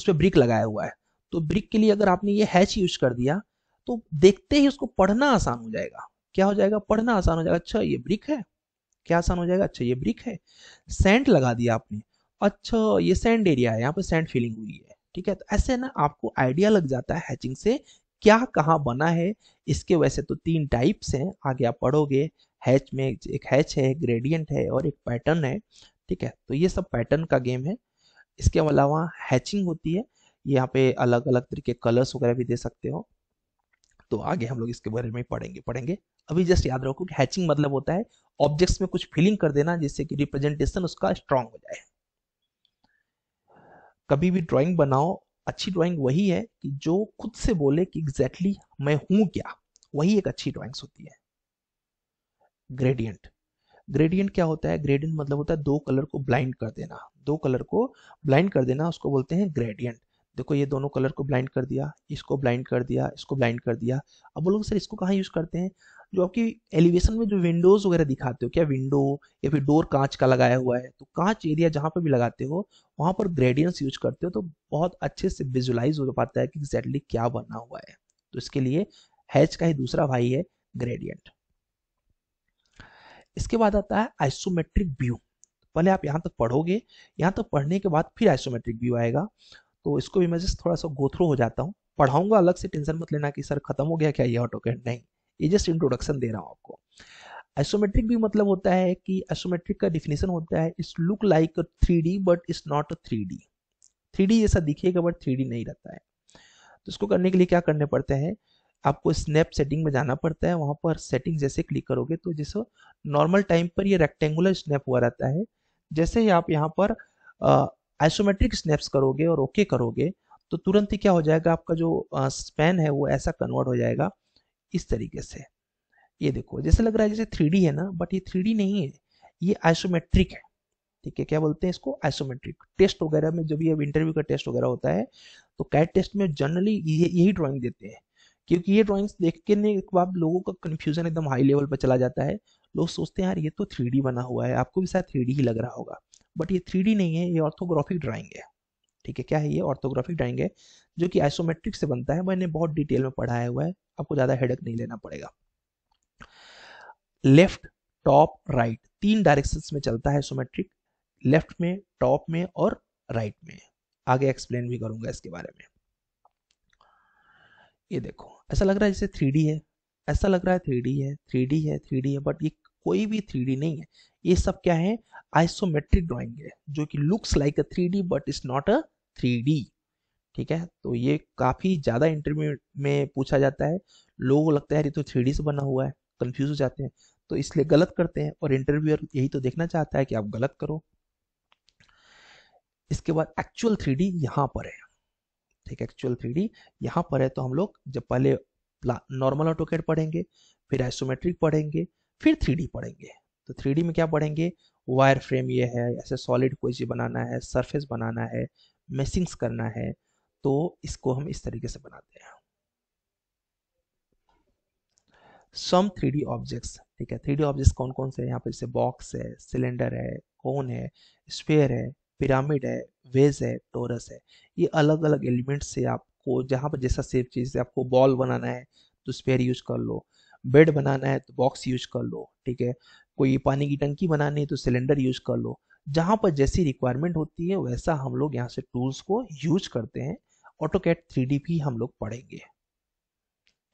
उस पर ब्रिक लगाया हुआ है तो ब्रिक के लिए अगर आपने ये हैच यूज कर दिया तो देखते ही उसको पढ़ना आसान हो जाएगा क्या हो जाएगा पढ़ना आसान हो जाएगा अच्छा ये ब्रिक है क्या आसान हो जाएगा अच्छा ये ब्रिक है सेंट लगा दिया आपने अच्छा ये सेंट एरिया है यहाँ पर सेंट फीलिंग हुई है ठीक है तो ऐसे ना आपको आइडिया लग जाता है हैचिंग से क्या कहाँ बना है इसके वैसे तो तीन टाइप्स हैं आगे आप पढ़ोगे हैच में एक हैच है ग्रेडियंट है और एक पैटर्न है ठीक है तो ये सब पैटर्न का गेम है इसके अलावा हैचिंग होती है यहाँ पे अलग अलग तरीके कलर्स वगैरह भी दे सकते हो तो आगे हम लोग इसके बारे में पढ़ेंगे पढ़ेंगे अभी जस्ट याद रखो कि हैचिंग मतलब होता है ऑब्जेक्ट्स में कुछ फिलिंग कर देना जिससे कि रिप्रेजेंटेशन उसका स्ट्रांग हो जाए कभी भी ड्राइंग बनाओ अच्छी ड्राइंग वही है कि जो खुद से बोले कि एग्जैक्टली exactly मैं हूं क्या वही एक अच्छी ड्राइंग्स होती है ग्रेडियंट ग्रेडियंट क्या होता है ग्रेडियंट मतलब होता है दो कलर को ब्लाइंड कर देना दो कलर को ब्लाइंड कर देना उसको बोलते हैं ग्रेडियंट देखो ये दोनों कलर को ब्लाइंड कर दिया इसको ब्लाइंड कर दिया इसको ब्लाइंड कर दिया अब बोलोगे सर इसको कहाँ यूज़ करते हैं जो आपकी एलिवेशन में जो विंडोज वगैरह दिखाते हो क्या विंडो या फिर डोर कांच का लगाया हुआ है तो कांच एरिया जहाँ पर भी लगाते हो वहाँ पर ग्रेडियंस यूज करते हो तो बहुत अच्छे से विजुलाइज हो पाता है कि एग्जैक्टली क्या बना हुआ है तो इसके लिए हैच का ही दूसरा भाई है ग्रेडियंट इसके बाद आता है आइसोमेट्रिक व्यू पहले आप यहाँ तक पढ़ोगे यहाँ तक पढ़ने के बाद फिर आइसोमेट्रिक व्यू आएगा तो इसको भी मैं जस्ट थोड़ा सा गो थ्रू हो जाता हूँ पढ़ाऊंगा अलग से टेंशन मत लेना कि सर खत्म हो गया क्या ये ऑटो कैट नहीं ये जस्ट इंट्रोडक्शन दे रहा हूँ आपको आइसोमेट्रिक भी मतलब होता है कि आइसोमेट्रिक का डिफिनेशन होता है it's look like three D but it's not three D three D जैसा दिखेगा बट थ्री डी नहीं रहता है तो इसको करने के लिए क्या करने पड़ते हैं आपको स्नैप सेटिंग में जाना पड़ता है वहाँ पर सेटिंग जैसे क्लिक करोगे तो जैसे नॉर्मल टाइम पर ये रेक्टेंगुलर स्नैप हुआ रहता है जैसे ही आप यहाँ पर आइसोमेट्रिक स्नैप्स करोगे और ओके okay करोगे तो तुरंत ही क्या हो जाएगा आपका जो स्पैन है वो ऐसा कन्वर्ट हो जाएगा इस तरीके से ये देखो जैसे लग रहा है जैसे थ्री है ना बट ये थ्री नहीं है ये आइसोमेट्रिक है ठीक है क्या बोलते हैं इसको आइसोमेट्रिक टेस्ट वगैरह में जब ये इंटरव्यू का टेस्ट वगैरह होता है तो कैट टेस्ट में जनरली ये यही ड्राइंग देते हैं क्योंकि ये ड्राइंग्स देख के एक बार लोगों का कन्फ्यूजन एकदम हाई लेवल पर चला जाता है लोग सोचते हैं यार ये तो थ्री बना हुआ है आपको भी शायद थ्री ही लग रहा होगा बट ये थ्री नहीं है ये ऑर्थोग्राफिक ड्राइंग है ठीक है क्या है ये ऑर्थोग्राफिक ड्राइंग है जो कि आइसोमेट्रिक से बनता है मैंने बहुत डिटेल में पढ़ाया हुआ है आपको ज़्यादा हेडक नहीं लेना पड़ेगा लेफ्ट टॉप राइट तीन डायरेक्शंस में चलता है आइसोमेट्रिक लेफ्ट में टॉप में और राइट में आगे एक्सप्लेन भी करूंगा इसके बारे में ये देखो ऐसा लग रहा है जैसे थ्री है ऐसा लग रहा है थ्री है थ्री है थ्री है बट ये कोई भी थ्री नहीं है ये सब क्या है आइसोमेट्रिक ड्राइंग है जो कि looks like a three D but is not a three D ठीक है तो ये काफ़ी ज़्यादा इंटरव्यू में पूछा जाता है लोगों को लगता है ये तो थ्री से बना हुआ है कंफ्यूज हो जाते हैं तो इसलिए गलत करते हैं और इंटरव्यूअर यही तो देखना चाहता है कि आप गलत करो इसके बाद एक्चुअल थ्री डी यहाँ पर है ठीक है एक्चुअल थ्री डी यहाँ पर है तो हम लोग जब पहले नॉर्मल ऑटोकेट पढ़ेंगे फिर आइसोमेट्रिक पढ़ेंगे फिर थ्री डी पढ़ेंगे तो थ्री में क्या पढ़ेंगे वायर फ्रेम ये है ऐसे सॉलिड कोई चीज़ बनाना है सरफेस बनाना है मेसिंग्स करना है तो इसको हम इस तरीके से बनाते हैं सम थ्री डी ऑब्जेक्ट्स ठीक है थ्री डी ऑब्जेक्ट्स कौन कौन से हैं यहाँ पर जैसे बॉक्स है सिलेंडर है कोन है स्पेयर है पिरामिड है वेज है टोरस है ये अलग अलग एलिमेंट से आपको जहाँ पर जैसा सेफ चीज़ आपको बॉल बनाना है तो स्पेयर यूज कर लो बेड बनाना है तो बॉक्स यूज कर लो ठीक है कोई पानी की टंकी बनानी है तो सिलेंडर यूज कर लो जहाँ पर जैसी रिक्वायरमेंट होती है वैसा हम लोग यहाँ से टूल्स को यूज करते हैं ऑटो कैट थ्री भी हम लोग पढ़ेंगे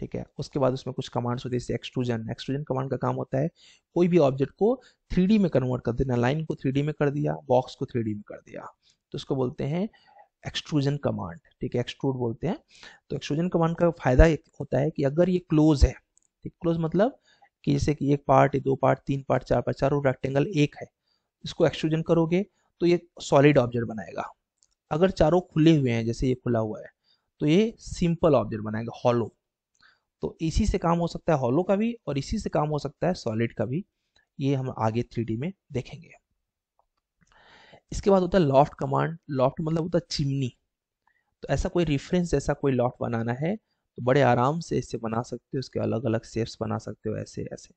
ठीक है उसके बाद उसमें कुछ कमांड्स होते हैं जैसे एक्सट्रूजन एक्सट्रूजन कमांड का काम होता है कोई भी ऑब्जेक्ट को थ्री में कन्वर्ट कर देना लाइन को थ्री में कर दिया बॉक्स को थ्री में कर दिया तो उसको बोलते हैं एक्सट्रूजन कमांड ठीक है एक्सट्रूड बोलते हैं तो एक्सट्रूजन कमांड का फायदा होता है कि अगर ये क्लोज है ठीक क्लोज मतलब कि जैसे कि एक पार्ट दो पार्ट तीन पार्ट चार पार्ट चारों रेक्टेंगल एक है इसको एक्सट्रूजन करोगे तो ये सॉलिड ऑब्जेक्ट बनाएगा अगर चारों खुले हुए हैं जैसे ये खुला हुआ है तो ये सिंपल ऑब्जेक्ट बनाएगा हॉलो तो इसी से काम हो सकता है हॉलो का भी और इसी से काम हो सकता है सॉलिड का भी ये हम आगे थ्री में देखेंगे इसके बाद होता है लॉफ्ट कमांड लॉफ्ट मतलब होता है चिमनी तो ऐसा कोई रेफरेंस जैसा कोई लॉफ्ट बनाना है तो बड़े आराम से इसे बना सकते हो इसके अलग अलग शेप्स बना सकते हो ऐसे ऐसे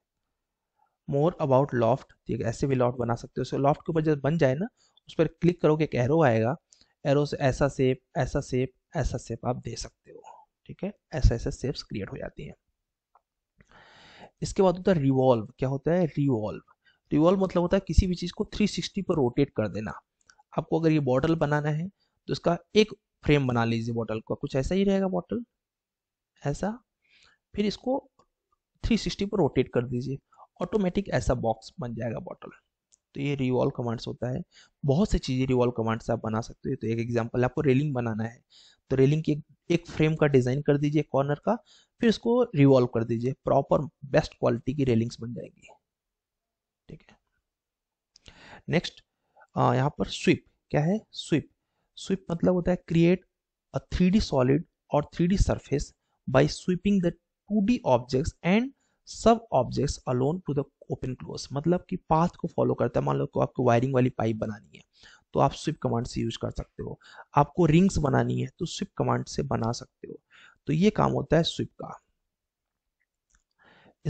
मोर अबाउट लॉफ्ट ठीक है ऐसे भी लॉफ्ट बना सकते हो सो लॉफ्ट के ऊपर जब बन जाए ना उस पर क्लिक करोगे एक एरो आएगा एरो से ऐसा सेप ऐसा सेप ऐसा सेप आप दे सकते हो ठीक है ऐसा ऐसा सेप्स क्रिएट हो जाती हैं इसके बाद होता है रिवॉल्व क्या होता है रिवॉल्व रिवॉल्व मतलब होता है किसी भी चीज़ को 360 पर रोटेट कर देना आपको अगर ये बॉटल बनाना है तो इसका एक फ्रेम बना लीजिए बॉटल का कुछ ऐसा ही रहेगा बॉटल ऐसा फिर इसको 360 पर रोटेट कर दीजिए ऑटोमेटिक ऐसा बॉक्स बन जाएगा बॉटल तो ये रिवॉल्व कमांड्स होता है बहुत सी चीज़ें रिवॉल्व कमांड से आप बना सकते हो तो एक एग्जांपल आपको रेलिंग बनाना है तो रेलिंग की एक फ्रेम का डिज़ाइन कर दीजिए कॉर्नर का फिर उसको रिवॉल्व कर दीजिए प्रॉपर बेस्ट क्वालिटी की रेलिंग्स बन जाएंगी ठीक है नेक्स्ट यहाँ पर स्वीप क्या है स्वीप स्वीप मतलब होता है क्रिएट अ थ्री सॉलिड और three D surface by sweeping the 2D objects and sub objects along to the open close मतलब कि पाथ को फॉलो करता है मान लो आपको वायरिंग वाली पाइप बनानी है तो आप स्विप कमांड से यूज कर सकते हो आपको रिंग्स बनानी है तो स्विप कमांड से बना सकते हो तो ये काम होता है स्विप का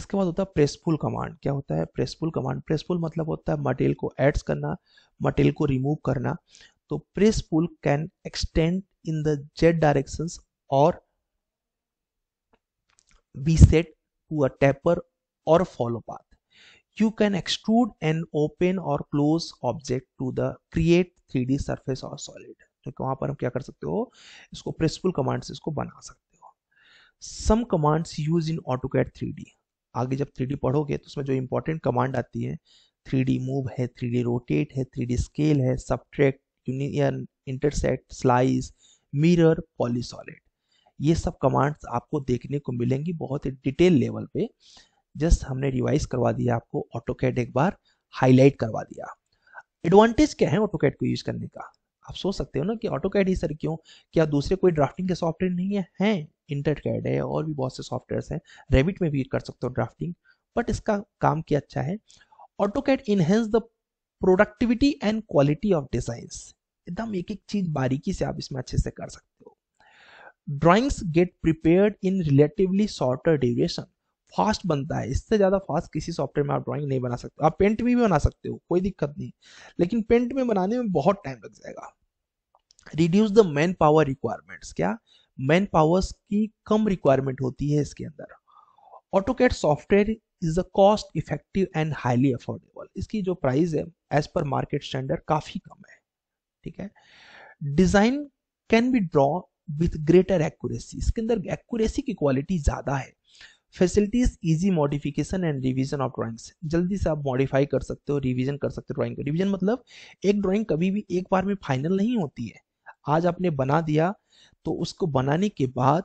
इसके बाद होता है प्रेसफुल कमांड क्या होता है प्रेसफुल कमांड प्रेसफुल मतलब होता है मटेरियल को एड्स करना मटेरियल को रिमूव करना तो presspull can extend in the Z directions और be set to a taper or follow path. You can extrude an open or close object to the create 3D surface or solid. तो वहां पर हम क्या कर सकते हो इसको प्रिंसिपल कमांड से इसको बना सकते हो some commands use in AutoCAD 3D आगे जब 3D पढ़ोगे तो उसमें जो इंपॉर्टेंट कमांड आती है 3D मूव है 3D रोटेट है 3D स्केल है subtract union intersect slice mirror polysolid ये सब कमांड्स आपको देखने को मिलेंगी बहुत ही डिटेल लेवल पे जस्ट हमने रिवाइज करवा दिया आपको ऑटो एक बार हाईलाइट करवा दिया एडवांटेज क्या है ऑटो को यूज करने का आप सोच सकते हो ना कि ऑटो ही सर क्यों क्या दूसरे कोई ड्राफ्टिंग के सॉफ्टवेयर नहीं है है इंटर कैड है और भी बहुत से सॉफ्टवेयर हैं रेबिट में भी कर सकते हो ड्राफ्टिंग बट इसका काम क्या अच्छा है auto AutoCAD enhance the productivity and quality of design एकदम एक एक चीज बारीकी से आप इसमें अच्छे से कर सकते हो drawings get prepared in relatively shorter duration fast बनता है इससे ज़्यादा फास्ट किसी सॉफ्टवेयर में आप ड्राइंग नहीं बना सकते आप पेंट में भी बना सकते हो कोई दिक्कत नहीं लेकिन पेंट में बनाने में बहुत टाइम लग जाएगा reduce the manpower requirements क्या मैन पावर्स की कम रिक्वायरमेंट होती है इसके अंदर AutoCAD software is a cost effective and highly affordable इसकी जो प्राइस है एज पर मार्केट स्टैंडर्ड काफ़ी कम है ठीक है design can be draw with greater accuracy इसके अंदर एक्यूरेसी की क्वालिटी ज़्यादा है facilities easy modification and revision of drawings जल्दी से आप मॉडिफाई कर सकते हो रिवीजन कर सकते हो ड्राइंग का रिवीजन मतलब एक ड्राइंग कभी भी एक बार में फाइनल नहीं होती है आज आपने बना दिया तो उसको बनाने के बाद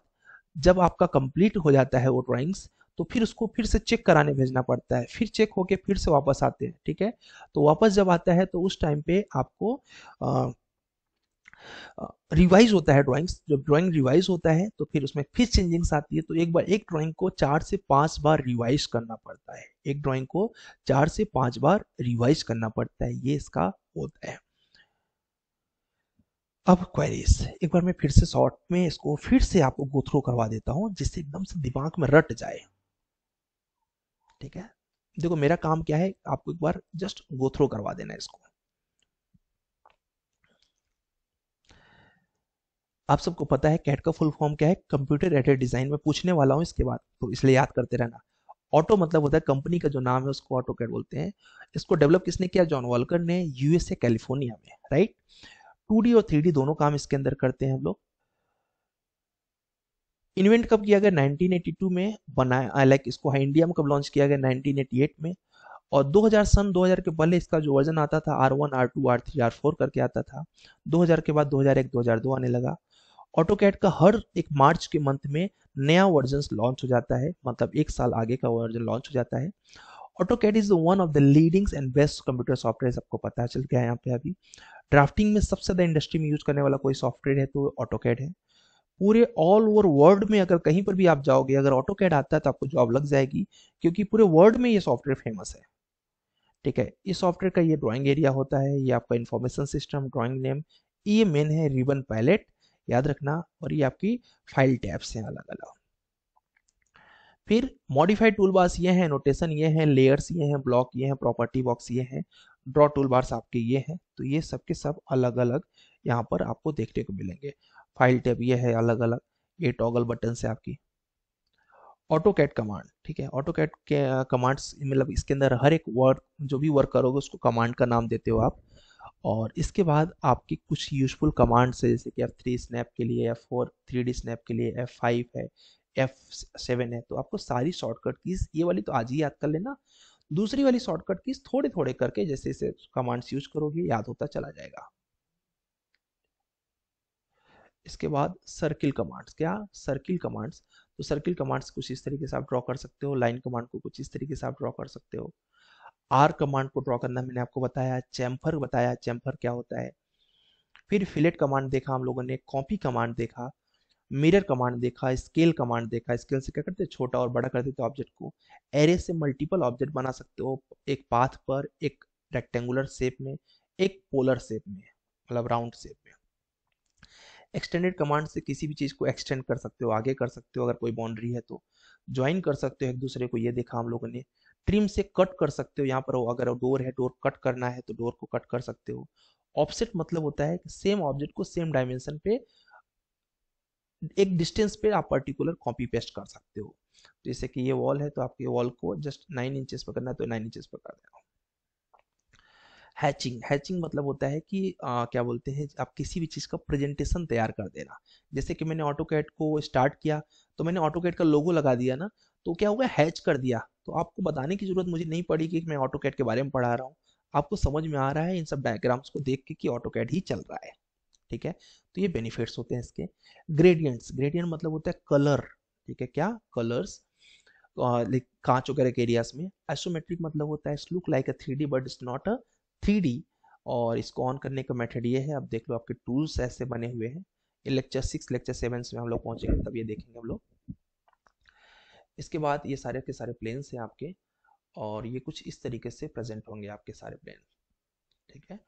जब आपका कंप्लीट हो जाता है वो ड्राइंग्स तो फिर उसको फिर से चेक कराने भेजना पड़ता है फिर चेक होके फिर से वापस आते हैं ठीक है तो वापस जब आता है तो उस टाइम पे आपको आ, रिवाइज होता है ड्राइंग्स जब ड्राइंग रिवाइज होता है तो फिर उसमें फिर चेंजिंग्स आती है तो एक बार एक ड्राइंग को चार से पांच बार रिवाइज करना पड़ता है एक ड्राइंग को चार से पांच बार रिवाइज करना पड़ता है ये इसका होता है अब क्वेरीज एक बार मैं फिर से शॉर्ट में इसको फिर से आपको गो थ्रू करवा देता हूं जिससे एकदम से दिमाग में रट जाए ठीक है देखो मेरा काम क्या है आपको एक बार जस्ट गो थ्रू करवा देना इसको आप सबको पता है कैट का फुल फॉर्म क्या है कंप्यूटर एडेड डिजाइन में पूछने वाला हूँ इसके बाद तो इसलिए याद करते रहना ऑटो मतलब होता है कंपनी का जो नाम है उसको ऑटो कैट बोलते हैं इसको डेवलप किसने किया जॉन वॉलकर ने यूएसए कैलिफोर्निया में राइट टू और थ्री दोनों काम इसके अंदर करते हैं हम लोग इन्वेंट कब किया गया 1982 में बनाया लाइक इसको इंडिया में कब लॉन्च किया गया 1988 में और 2000 सन 2000 के पहले इसका जो वर्जन आता था R1, R2, R3, R4 करके आता था 2000 के बाद 2001 2002 आने लगा ऑटोकैड का हर एक मार्च के मंथ में नया वर्जन लॉन्च हो जाता है मतलब एक साल आगे का वर्जन लॉन्च हो जाता है AutoCAD is one of the leadings and best computer software आपको पता चल गया है यहाँ पे अभी ड्राफ्टिंग में सबसे ज्यादा इंडस्ट्री में यूज करने वाला कोई सॉफ्टवेयर है तो ऑटोकैड है पूरे ऑल ओवर वर्ल्ड में अगर कहीं पर भी आप जाओगे अगर ऑटोकैड आता है तो आपको जॉब लग जाएगी क्योंकि पूरे वर्ल्ड में ये सॉफ्टवेयर फेमस है ठीक है इस सॉफ्टवेयर का ये ड्राइंग एरिया होता है ये आपका इन्फॉर्मेशन सिस्टम ड्राइंग नेम ये मेन है रिबन पैलेट याद रखना और ये आपकी फाइल टैब्स हैं अलग अलग फिर मॉडिफाइड टूल बार्स ये हैं नोटेशन ये हैं लेयर्स ये हैं ब्लॉक ये हैं प्रॉपर्टी बॉक्स ये हैं ड्रॉ टूल बार्स आपके ये हैं तो ये सब के सब अलग अलग यहाँ पर आपको देखने को मिलेंगे फाइल टैब ये है अलग अलग ये टॉगल बटन से आपकी ऑटो कैट कमांड ठीक है ऑटो कैट के कमांड्स मतलब इसके अंदर हर एक वर्क जो भी वर्क करोगे उसको कमांड का नाम देते हो आप और इसके बाद आपकी कुछ यूजफुल कमांड्स है जैसे कि एफ थ्री स्नैप के लिए F four three D snap के लिए एफ फाइव है एफ सेवन है तो आपको सारी शॉर्टकट कीज ये वाली तो आज ही याद कर लेना दूसरी वाली शॉर्टकट कीज थोड़े थोड़े करके जैसे जैसे कमांड्स यूज करोगे याद होता चला जाएगा इसके बाद सर्किल कमांड्स क्या सर्किल कमांड्स तो सर्किल कमांड्स कुछ इस तरीके से आप ड्रॉ कर सकते हो लाइन कमांड को कुछ इस तरीके से आप ड्रॉ कर सकते हो आर कमांड को ड्रॉ करना मैंने आपको बताया चैम्फर बताया चैम्फर क्या होता है फिर फिलेट कमांड देखा हम लोगों ने कॉपी कमांड देखा मिरर कमांड देखा स्केल कमांड देखा स्केल से क्या करते हैं छोटा और बड़ा कर देते ऑब्जेक्ट को एरे से मल्टीपल ऑब्जेक्ट बना सकते हो एक पाथ पर एक रेक्टेंगुलर शेप में एक पोलर शेप में मतलब राउंड शेप में एक्सटेंडेड कमांड से किसी भी चीज़ को एक्सटेंड कर सकते हो आगे कर सकते हो अगर कोई बाउंड्री है तो ज्वाइन कर सकते हो एक दूसरे को ये देखा हम लोगों ने ट्रिम से कट कर सकते हो यहाँ पर अगर डोर है डोर कट करना है तो डोर को कट कर सकते हो ऑफसेट मतलब होता है कि सेम ऑब्जेक्ट को सेम डायमेंशन पे एक डिस्टेंस पे आप पर्टिकुलर कॉपी पेस्ट कर सकते हो जैसे कि ये वॉल है तो आपके वॉल को जस्ट नाइन इंचेस पकड़ना है तो नाइन इंचेस पकड़ देना हैचिंग हैचिंग मतलब होता है कि आ, क्या बोलते हैं आप किसी भी चीज़ का प्रेजेंटेशन तैयार कर देना जैसे कि मैंने ऑटो कैट को स्टार्ट किया तो मैंने ऑटो कैट का लोगो लगा दिया ना तो क्या हुआ हैच कर दिया तो आपको बताने की ज़रूरत मुझे नहीं पड़ी कि मैं ऑटो के बारे में पढ़ा रहा हूँ आपको समझ में आ रहा है इन सब डायग्राम्स को देख के कि ऑटो ही चल रहा है ठीक है तो ये बेनिफिट्स होते हैं इसके ग्रेडियंट्स ग्रेडियंट मतलब होता है कलर ठीक है क्या कलर्स लाइक कांच वगैरह के एरियाज में एसोमेट्रिक मतलब होता है look like a three D but it's not a three और इसको ऑन करने का मेथड ये है आप देख लो आपके टूल्स ऐसे बने हुए हैं लेक्चर सिक्स लेक्चर सेवन में हम लोग पहुंचेंगे तब ये देखेंगे हम लोग इसके बाद ये सारे के सारे प्लेन्स हैं आपके और ये कुछ इस तरीके से प्रेजेंट होंगे आपके सारे प्लेन ठीक है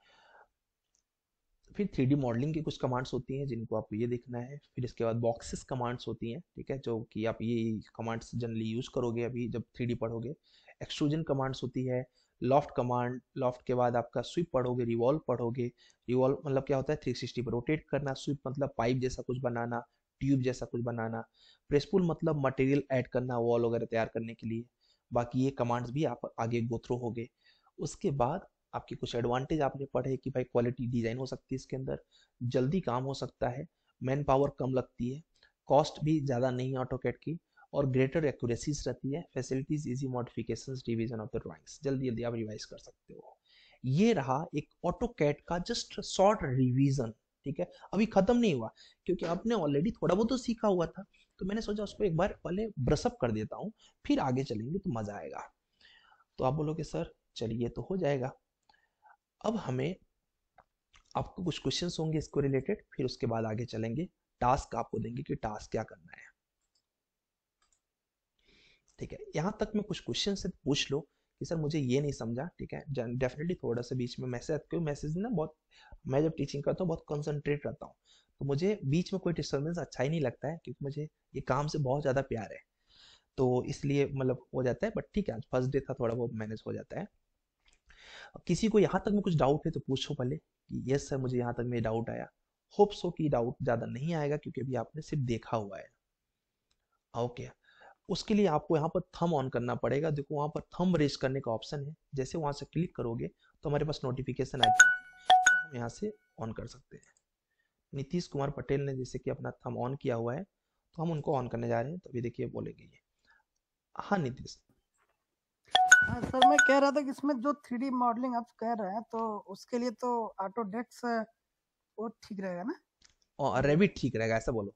फिर थ्री मॉडलिंग की कुछ कमांड्स होती हैं जिनको आपको ये देखना है फिर इसके बाद बॉक्सेस कमांड्स होती हैं ठीक है जो कि आप ये कमांड्स जनरली यूज करोगे अभी जब थ्री पढ़ोगे एक्सट्रूजन कमांड्स होती है लॉफ्ट कमांड लॉफ्ट के बाद आपका स्वीप पढ़ोगे रिवॉल्व पढ़ोगे रिवॉल्व मतलब क्या होता है 360 पर रोटेट करना स्वीप मतलब पाइप जैसा कुछ बनाना ट्यूब जैसा कुछ बनाना प्रेसपुल मतलब मटेरियल ऐड करना वॉल वगैरह तैयार करने के लिए बाकी ये कमांड्स भी आप आगे गो थ्रू हो गए उसके बाद आपके कुछ एडवांटेज आपने पढ़े कि भाई क्वालिटी डिजाइन हो सकती है इसके अंदर जल्दी काम हो सकता है मैन पावर कम लगती है कॉस्ट भी ज़्यादा नहीं है ऑटोकेट की और ग्रेटर एक्यूरेसीज रहती है facilities easy modification revision of the drawings जल्दी जल्दी आप रिवाइज कर सकते हो ये रहा एक ऑटो का जस्ट शॉर्ट रिवीजन ठीक है अभी खत्म नहीं हुआ क्योंकि आपने ऑलरेडी थोड़ा बहुत तो सीखा हुआ था तो मैंने सोचा उसको एक बार पहले ब्रशअप कर देता हूँ फिर आगे चलेंगे तो मजा आएगा तो आप बोलोगे सर चलिए तो हो जाएगा अब हमें आपको कुछ क्वेश्चंस होंगे इसको रिलेटेड फिर उसके बाद आगे चलेंगे टास्क आपको देंगे कि टास्क क्या करना है ठीक है यहां तक में कुछ क्वेश्चन पूछ लो कि सर मुझे ये नहीं समझा ठीक है डेफिनेटली थोड़ा सा बीच में मैसेज क्योंकि मैसेज ना बहुत मैं जब टीचिंग करता हूँ बहुत कंसंट्रेट रहता हूँ तो मुझे बीच में कोई डिस्टर्बेंस अच्छा ही नहीं लगता है क्योंकि मुझे ये काम से बहुत ज़्यादा प्यार है तो इसलिए मतलब हो जाता है बट ठीक है आज फर्स्ट डे था थोड़ा बहुत मैनेज हो जाता है किसी को यहाँ तक में कुछ डाउट है तो पूछो पहले कि यस सर मुझे यहाँ तक में डाउट आया होप सो कि डाउट ज़्यादा नहीं आएगा क्योंकि अभी आपने सिर्फ देखा हुआ है ओके okay. उसके लिए आपको यहाँ पर थम ऑन करना पड़ेगा देखो वहाँ पर थम रेज करने का ऑप्शन है जैसे वहाँ से क्लिक करोगे तो हमारे पास नोटिफिकेशन आ जाएगा तो हम यहाँ से ऑन कर सकते हैं नीतीश कुमार पटेल ने जैसे कि अपना थम ऑन किया हुआ है तो हम उनको ऑन करने जा रहे हैं तो अभी देखिए बोलेंगे ये हाँ नीतीश हाँ सर मैं कह रहा था कि इसमें जो थ्री मॉडलिंग आप कह रहे हैं तो उसके लिए तो ऑटोडेस्क वो ठीक रहेगा ना और रेबिट ठीक रहेगा ऐसा बोलो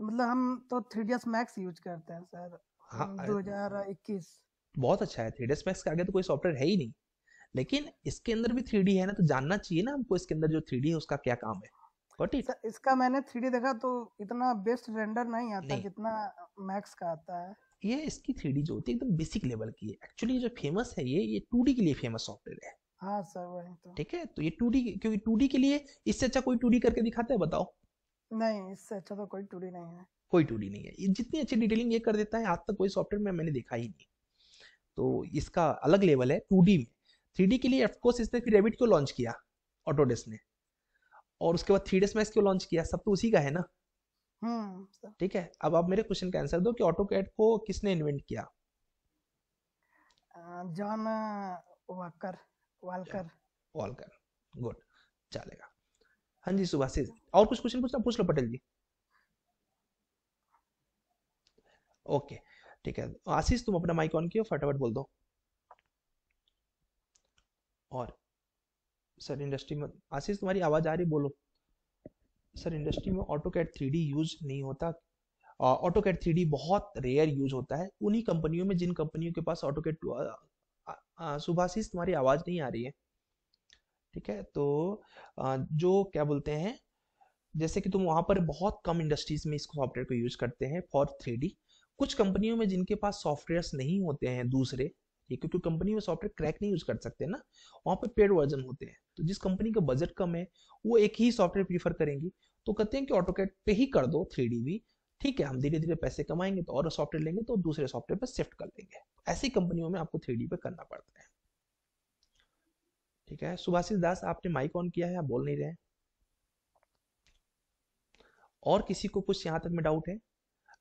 मतलब हम तो three D S Max use करते हैं सर हाँ, दो हजार इक्कीस बहुत अच्छा है थ्री डी एस मैक्स के आगे तो कोई सॉफ्टवेयर है ही नहीं लेकिन इसके अंदर भी थ्री डी है ना तो जानना चाहिए ना हमको इसके अंदर जो थ्री डी है उसका क्या काम है सर, इसका मैंने थ्री देखा तो इतना बेस्ट रेंडर नहीं आता नहीं। जितना मैक्स का आता है ये इसकी थ्री जो होती है एकदम तो बेसिक लेवल की है एक्चुअली जो फेमस है ये ये टू के लिए फेमस सॉफ्टवेयर है हाँ सर वही तो ठीक है तो ये टू क्योंकि टू के लिए इससे अच्छा कोई टू करके दिखाता है बताओ नहीं इससे अच्छा तो कोई टूडी नहीं है कोई टूडी नहीं है जितनी अच्छी डिटेलिंग ये कर देता है आज तक कोई सॉफ्टवेयर में मैंने देखा ही नहीं तो इसका अलग लेवल है टू में थ्री के लिए ऑफकोर्स इसने फिर रेबिट क्यों लॉन्च किया ऑटोडेस्क ने और उसके बाद थ्री डेस मैक्स क्यों लॉन्च किया सब तो उसी का है ना हम्म, ठीक है अब आप मेरे क्वेश्चन का आंसर दो कि ऑटो कैड को किसने इन्वेंट किया John Walker Walker Walker good चलेगा हाँ जी सुभाषिष और कुछ क्वेश्चन पूछना पूछ लो पटेल जी ओके ठीक है आशीष तुम अपना माइक ऑन किया फटाफट बोल दो और सर इंडस्ट्री में आशीष तुम्हारी आवाज आ रही बोलो सर इंडस्ट्री में ऑटो कैट थ्री यूज नहीं होता ऑटो कैट थ्री बहुत रेयर यूज होता है उन्हीं कंपनियों में जिन कंपनियों के पास ऑटो कैट सुभाषिष तुम्हारी आवाज नहीं आ रही है ठीक है तो जो क्या बोलते हैं जैसे कि तुम वहां पर बहुत कम इंडस्ट्रीज में इस सॉफ्टवेयर को यूज करते हैं फॉर थ्री कुछ कंपनियों में जिनके पास सॉफ्टवेयर नहीं होते हैं दूसरे क्योंकि कंपनी में सॉफ्टवेयर क्रैक नहीं यूज कर सकते ना वहाँ पर पेड वर्जन होते हैं तो जिस कंपनी का बजट कम है वो एक ही सॉफ्टवेयर प्रीफर करेंगी तो कहते हैं कि ऑटोकेट पे ही कर दो थ्री भी ठीक है हम धीरे धीरे पैसे कमाएंगे तो और सॉफ्टवेयर लेंगे तो दूसरे सॉफ्टवेयर पर शिफ्ट कर लेंगे ऐसी कंपनियों में आपको थ्री पे करना पड़ता है ठीक है सुभाषिष दास आपने माइक ऑन किया है आप बोल नहीं रहे और किसी को कुछ यहाँ तक में डाउट है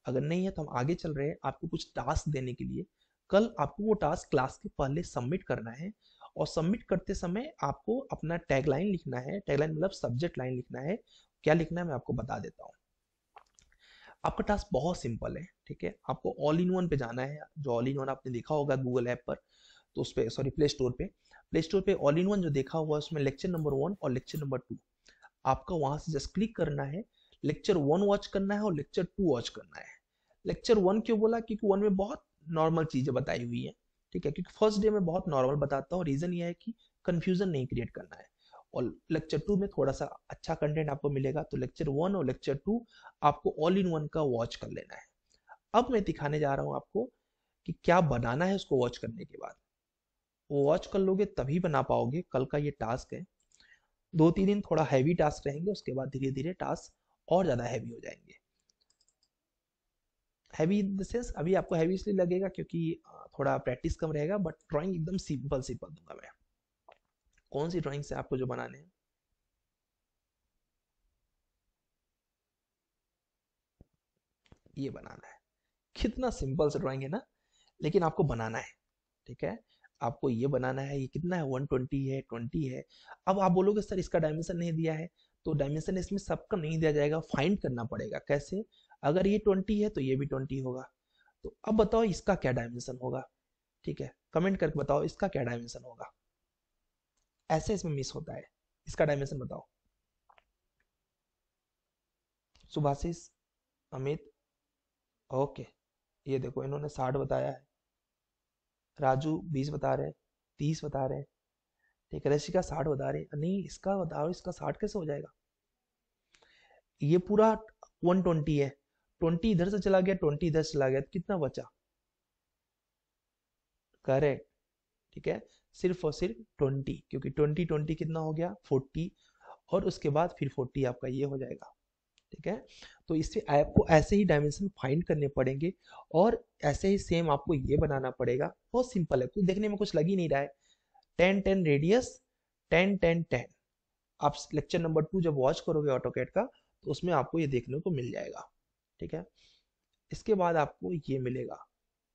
अगर नहीं है तो हम आगे चल रहे हैं आपको कुछ टास्क देने के लिए कल आपको वो टास्क क्लास के पहले सबमिट करना है और सबमिट करते समय आपको अपना टैगलाइन लिखना है टैगलाइन मतलब सब्जेक्ट लाइन लिखना है क्या लिखना है मैं आपको बता देता हूँ आपका टास्क बहुत सिंपल है ठीक है आपको ऑल इन वन पे जाना है जो ऑल इन वन आपने देखा होगा गूगल ऐप पर तो उस पर सॉरी प्ले स्टोर पे प्ले स्टोर पे ऑल इन वन जो देखा हुआ है उसमें लेक्चर नंबर वन और लेक्चर नंबर टू आपका वहां से जस्ट क्लिक करना है लेक्चर वन वॉच करना है और लेक्चर टू वॉच करना है लेक्चर वन क्यों बोला क्योंकि वन में बहुत नॉर्मल चीजें बताई हुई है ठीक है क्योंकि फर्स्ट डे में बहुत नॉर्मल बताता हूँ रीजन ये है कि कंफ्यूजन नहीं क्रिएट करना है और लेक्चर टू में थोड़ा सा अच्छा कंटेंट आपको मिलेगा तो लेक्चर वन और लेक्चर टू आपको ऑल इन वन का वॉच कर लेना है अब मैं दिखाने जा रहा हूँ आपको कि क्या बनाना है उसको वॉच करने के बाद वॉच कर लोगे तभी बना पाओगे कल का ये टास्क है दो तीन दिन थोड़ा हैवी टास्क रहेंगे उसके बाद धीरे धीरे टास्क और ज़्यादा हैवी हो जाएंगे हैवी इन द सेंस अभी आपको हैवी इसलिए लगेगा क्योंकि थोड़ा प्रैक्टिस कम रहेगा बट ड्राइंग एकदम सिंपल सिंपल दूंगा मैं कौन सी ड्राइंग्स है आपको जो बनाने हैं ये बनाना है कितना सिंपल से ड्राइंग है ना लेकिन आपको बनाना है ठीक है आपको ये बनाना है ये कितना है 120 है 20 है अब आप बोलोगे सर इसका डायमेंशन नहीं दिया है तो डायमेंशन इसमें सबका नहीं दिया जाएगा फाइंड करना पड़ेगा कैसे अगर ये 20 है तो ये भी 20 होगा तो अब बताओ इसका क्या डायमेंशन होगा ठीक है कमेंट करके बताओ इसका क्या डायमेंशन होगा ऐसे इसमें मिस होता है इसका डायमेंशन बताओ सुभाषिस अमित ओके ये देखो इन्होंने साठ बताया है राजू बीस बता रहे तीस बता रहे हैं ठीक है रशिका साठ बता रहे नहीं इसका बताओ इसका साठ कैसे हो जाएगा ये पूरा वन ट्वेंटी है ट्वेंटी इधर से चला गया ट्वेंटी इधर से चला गया तो कितना बचा करेक्ट ठीक है सिर्फ और सिर्फ ट्वेंटी क्योंकि ट्वेंटी ट्वेंटी कितना हो गया फोर्टी और उसके बाद फिर फोर्टी आपका ये हो जाएगा ठीक है तो इससे आपको ऐसे ही डायमेंशन फाइंड करने पड़ेंगे और ऐसे ही सेम आपको ये बनाना पड़ेगा बहुत सिंपल है कुछ देखने में कुछ लग ही नहीं रहा है ten ten radius ten ten ten आप लेक्चर नंबर टू जब वॉच करोगे ऑटोकेट का तो उसमें आपको ये देखने को मिल जाएगा ठीक है इसके बाद आपको ये मिलेगा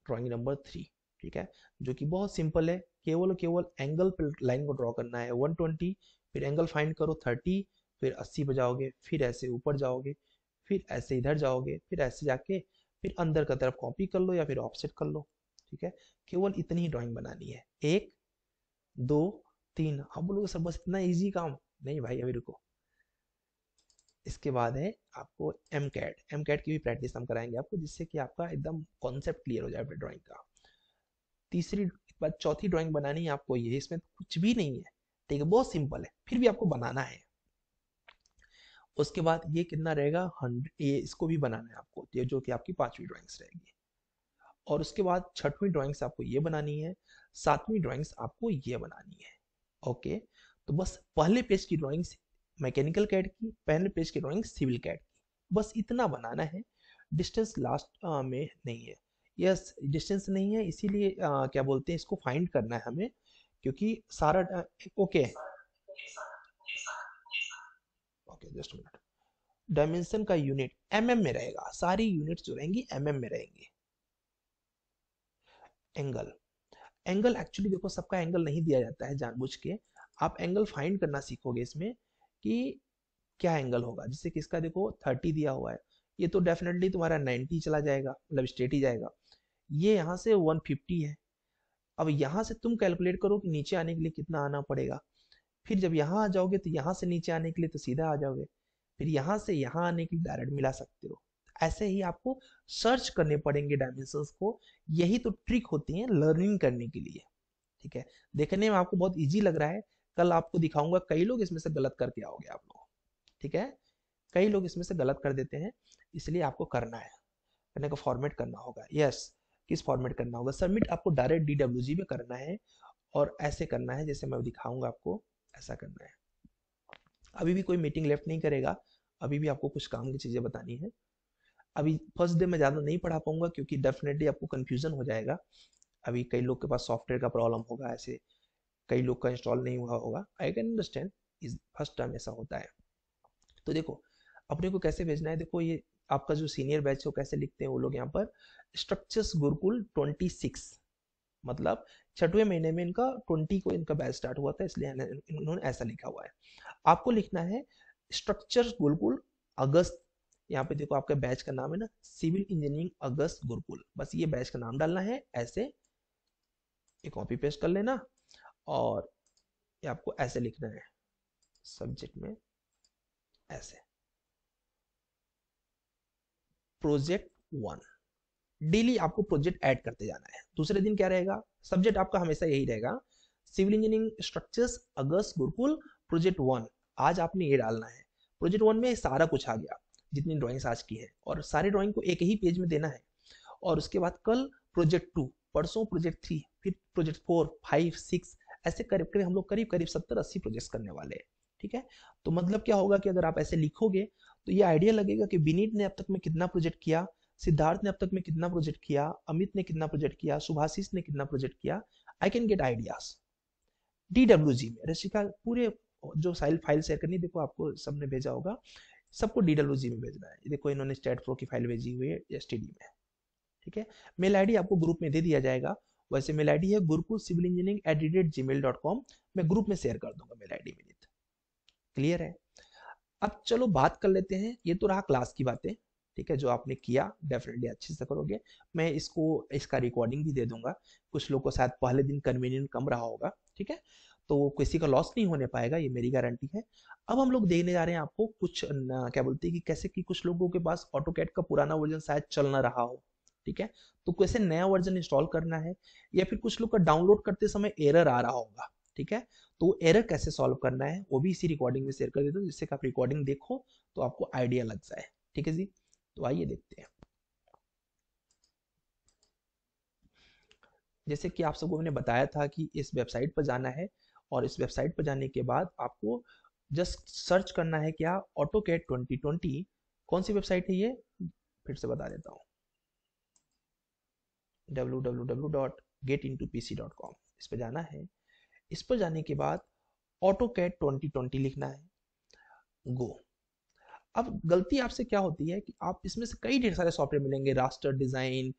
ड्रॉइंग नंबर थ्री ठीक है जो कि बहुत सिंपल है केवल केवल एंगल पर लाइन को ड्रॉ करना है 120 फिर एंगल फाइंड करो फिर अस्सी बजाओगे जाओगे फिर ऐसे ऊपर जाओगे फिर ऐसे इधर जाओगे फिर ऐसे जाके फिर अंदर का तरफ कॉपी कर लो या फिर ऑफसेट कर लो ठीक है केवल इतनी ही ड्रॉइंग बनानी है एक दो तीन हम बोलोगे सर बस इतना ईजी काम नहीं भाई अभी रुको इसके बाद है आपको एम कैट एम कैट की भी प्रैक्टिस हम कराएंगे आपको जिससे कि आपका एकदम कॉन्सेप्ट क्लियर हो जाए अपने ड्राइंग का तीसरी बात चौथी ड्राइंग बनानी है आपको ये इसमें कुछ भी नहीं है ठीक है बहुत सिंपल है फिर भी आपको बनाना है उसके बाद ये कितना रहेगा हंड्रेड ये इसको भी बनाना है आपको ये जो कि आपकी पांचवी ड्राइंग्स रहेगी और उसके बाद छठवीं ड्राइंग्स आपको ये बनानी है सातवीं ड्राइंग्स आपको ये बनानी है ओके तो बस पहले पेज की ड्राइंग्स मैकेनिकल कैड की पहले पेज की ड्राइंग्स सिविल कैड की बस इतना बनाना है डिस्टेंस लास्ट में नहीं है यस yes, डिस्टेंस नहीं है इसीलिए क्या बोलते हैं इसको फाइंड करना है हमें क्योंकि सारा ओके okay. हैं जस्ट मिनट डायमेंशन का यूनिट एम mm में रहेगा सारी यूनिट्स जो रहेंगी एम mm में रहेंगी एंगल एंगल एक्चुअली देखो सबका एंगल नहीं दिया जाता है जानबूझ के आप एंगल फाइंड करना सीखोगे इसमें कि क्या एंगल होगा जैसे किसका देखो थर्टी दिया हुआ है ये तो डेफिनेटली तुम्हारा 90 चला जाएगा मतलब स्ट्रेट ही जाएगा ये यहाँ से 150 है अब यहाँ से तुम कैलकुलेट करो कि नीचे आने के लिए कितना आना पड़ेगा फिर जब यहाँ आ जाओगे तो यहाँ से नीचे आने के लिए तो सीधा आ जाओगे फिर यहाँ से यहाँ आने के लिए डायरेक्ट मिला सकते हो ऐसे ही आपको सर्च करने पड़ेंगे डायमेंशन को यही तो ट्रिक होती है लर्निंग करने के लिए ठीक है देखने में आपको बहुत ईजी लग रहा है कल आपको दिखाऊंगा कई लोग इसमें से गलत करके आओगे आप लोग ठीक है कई लोग इसमें से गलत कर देते हैं इसलिए आपको करना है करने का फॉर्मेट करना होगा यस किस फॉर्मेट करना होगा सबमिट आपको डायरेक्ट डी में करना है और ऐसे करना है जैसे मैं दिखाऊंगा आपको ऐसा करना है अभी भी कोई मीटिंग लेफ्ट नहीं करेगा अभी भी आपको कुछ काम की चीज़ें बतानी है अभी फर्स्ट डे मैं ज़्यादा नहीं पढ़ा पाऊंगा क्योंकि डेफिनेटली आपको कंफ्यूजन हो जाएगा अभी कई लोग के पास सॉफ्टवेयर का प्रॉब्लम होगा ऐसे कई लोग का इंस्टॉल नहीं हुआ होगा आई कैन अंडरस्टैंड इस फर्स्ट टाइम ऐसा होता है तो देखो अपने को कैसे भेजना है देखो ये आपका जो सीनियर बैच है वो कैसे लिखते हैं वो लोग यहाँ पर स्ट्रक्चर्स गुरुकुल ट्वेंटी सिक्स मतलब छठवें महीने में इनका ट्वेंटी को इनका बैच स्टार्ट हुआ था इसलिए इन्होंने ऐसा लिखा हुआ है आपको लिखना है स्ट्रक्चर गुरुकुल अगस्त यहाँ पे देखो आपके बैच का नाम है ना सिविल इंजीनियरिंग अगस्त गुरुकुल बस ये बैच का नाम डालना है ऐसे ये कॉपी पेस्ट कर लेना और ये आपको ऐसे लिखना है सब्जेक्ट में ऐसे प्रोजेक्ट वन डेली आपको प्रोजेक्ट ऐड करते जाना है दूसरे दिन क्या रहेगा सब्जेक्ट आपका हमेशा यही रहेगा सिविल इंजीनियरिंग स्ट्रक्चर्स अगस्त गुरुकुल प्रोजेक्ट वन आज आपने ये डालना है प्रोजेक्ट वन में सारा कुछ आ गया जितनी ड्रॉइंग्स आज की है और सारे ड्रॉइंग को एक ही पेज में देना है और उसके बाद कल प्रोजेक्ट टू परसों प्रोजेक्ट थ्री फिर प्रोजेक्ट फोर फाइव सिक्स ऐसे करीब करीब हम लोग करीब करीब सत्तर अस्सी प्रोजेक्ट करने वाले हैं ठीक है तो मतलब क्या होगा कि अगर आप ऐसे लिखोगे तो ये आइडिया लगेगा कि विनीत ने अब तक में कितना प्रोजेक्ट किया सिद्धार्थ ने अब तक में कितना प्रोजेक्ट किया अमित ने कितना प्रोजेक्ट किया सुभाषिस ने कितना प्रोजेक्ट किया I can get ideas D W G में रशिका पूरे जो साइल फाइल शेयर करनी देखो आपको सबने भेजा होगा सबको डी डब्ल्यू जी में भेजना है देखो इन्होंने स्टेट प्रो की फाइल भेजी हुई है एस में ठीक है मेल डी आपको ग्रुप में दे दिया जाएगा वैसे मेल डी है Gurukul civil engineering at the rate gmail dot com मैं ग्रुप में शेयर कर दूंगा मेल डी मेरी क्लियर है अब चलो बात कर लेते हैं ये तो रहा क्लास की बातें ठीक है जो आपने किया डेफिनेटली अच्छे से करोगे मैं इसको इसका रिकॉर्डिंग भी दे दूंगा कुछ लोग को शायद पहले दिन कन्वीनियंट कम रहा होगा ठीक है तो किसी का लॉस नहीं होने पाएगा ये मेरी गारंटी है अब हम लोग देखने जा रहे हैं आपको कुछ न, क्या बोलते हैं कि कैसे कि कुछ लोगों के पास ऑटो कैट का पुराना वर्जन शायद चल ना रहा हो ठीक है तो कैसे नया वर्जन इंस्टॉल करना है या फिर कुछ लोग का डाउनलोड करते समय एरर आ रहा होगा ठीक है तो एरर कैसे सॉल्व करना है वो भी इसी रिकॉर्डिंग में शेयर कर देता हूँ जिससे आप रिकॉर्डिंग देखो तो आपको आइडिया लग जाए ठीक है जी तो आइए देखते हैं जैसे कि आप सबको मैंने बताया था कि इस वेबसाइट पर जाना है और इस वेबसाइट पर जाने के बाद आपको जस्ट सर्च करना है क्या ऑटो कैट ट्वेंटी ट्वेंटी कौन सी वेबसाइट है ये फिर से बता देता हूँ W W W dot get into P C dot com इस पर जाना है इस पर जाने के बाद ऑटो कैट ट्वेंटी ट्वेंटी लिखना है गो अब गलती आपसे क्या होती है कि आप इसमें से कई ढेर सारे सॉफ्टवेयर मिलेंगे raster design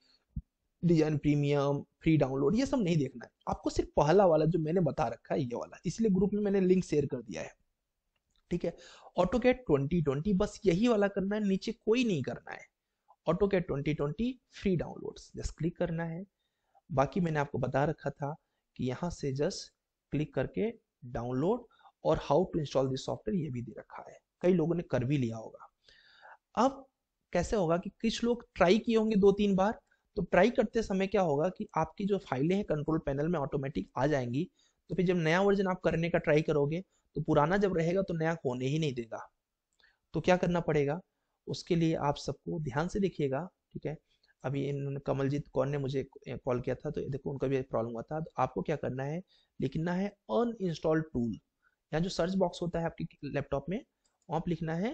design premium free download ये सब नहीं देखना है आपको सिर्फ पहला वाला जो मैंने बता रखा है ये वाला इसलिए ग्रुप में मैंने लिंक शेयर कर दिया है ठीक है ऑटो कैट ट्वेंटी ट्वेंटी बस यही वाला करना है नीचे कोई नहीं करना है auto AutoCAD twenty twenty free download just click करना है बाकी मैंने आपको बता रखा था कि यहाँ से जस्ट क्लिक करके डाउनलोड और how to install this software ये भी दे रखा है कई लोगों ने कर भी लिया होगा अब कैसे होगा कि कुछ लोग ट्राई किए होंगे दो तीन बार तो ट्राई करते समय क्या होगा कि आपकी जो फाइलें हैं कंट्रोल पैनल में ऑटोमेटिक आ जाएंगी तो फिर जब नया वर्जन आप करने का ट्राई करोगे तो पुराना जब रहेगा तो नया होने ही नहीं देगा तो क्या करना पड़ेगा उसके लिए आप सबको ध्यान से देखिएगा ठीक है अभी इन्होंने कमलजीत कौर ने मुझे कॉल किया था तो देखो उनका भी प्रॉब्लम हुआ था तो आपको क्या करना है लिखना है अन इंस्टॉल टूल यहाँ जो सर्च बॉक्स होता है आपके लैपटॉप में पर लिखना है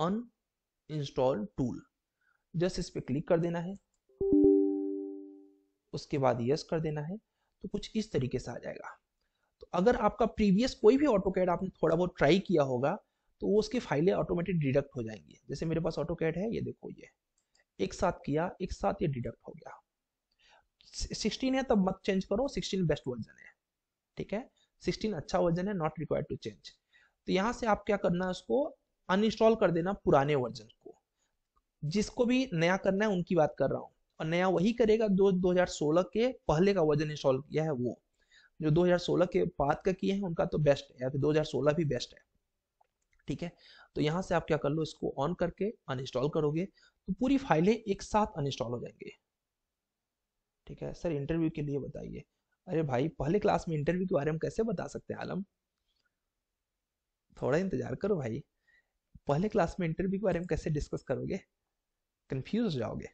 अन इंस्टॉल टूल जस्ट इस पर क्लिक कर देना है उसके बाद यस कर देना है तो कुछ इस तरीके से आ जाएगा तो अगर आपका प्रीवियस कोई भी ऑटो कैड आपने थोड़ा बहुत ट्राई किया होगा तो वो उसकी फाइलें ऑटोमेटिक डिडक्ट हो जाएंगी जैसे मेरे पास ऑटो कैड है ये देखो ये एक साथ किया एक साथ ये डिडक्ट हो गया 16 है तब मत चेंज करो 16 बेस्ट वर्जन है ठीक है 16 अच्छा वर्जन है नॉट रिक्वायर्ड टू चेंज तो यहाँ से आप क्या करना है उसको अनइंस्टॉल कर देना पुराने वर्जन को जिसको भी नया करना है उनकी बात कर रहा हूँ और नया वही करेगा जो 2016 के पहले का वर्जन इंस्टॉल किया है वो जो 2016 के बाद का किए हैं उनका तो बेस्ट है या फिर 2016 भी बेस्ट है ठीक है तो यहाँ से आप क्या कर लो इसको ऑन करके अनइंस्टॉल करोगे तो पूरी फाइलें एक साथ अनइंस्टॉल हो जाएंगे ठीक है सर इंटरव्यू के लिए बताइए अरे भाई पहले क्लास में इंटरव्यू के बारे में कैसे बता सकते हैं आलम थोड़ा इंतजार करो भाई पहले क्लास में इंटरव्यू के बारे में कैसे डिस्कस करोगे कंफ्यूज हो जाओगे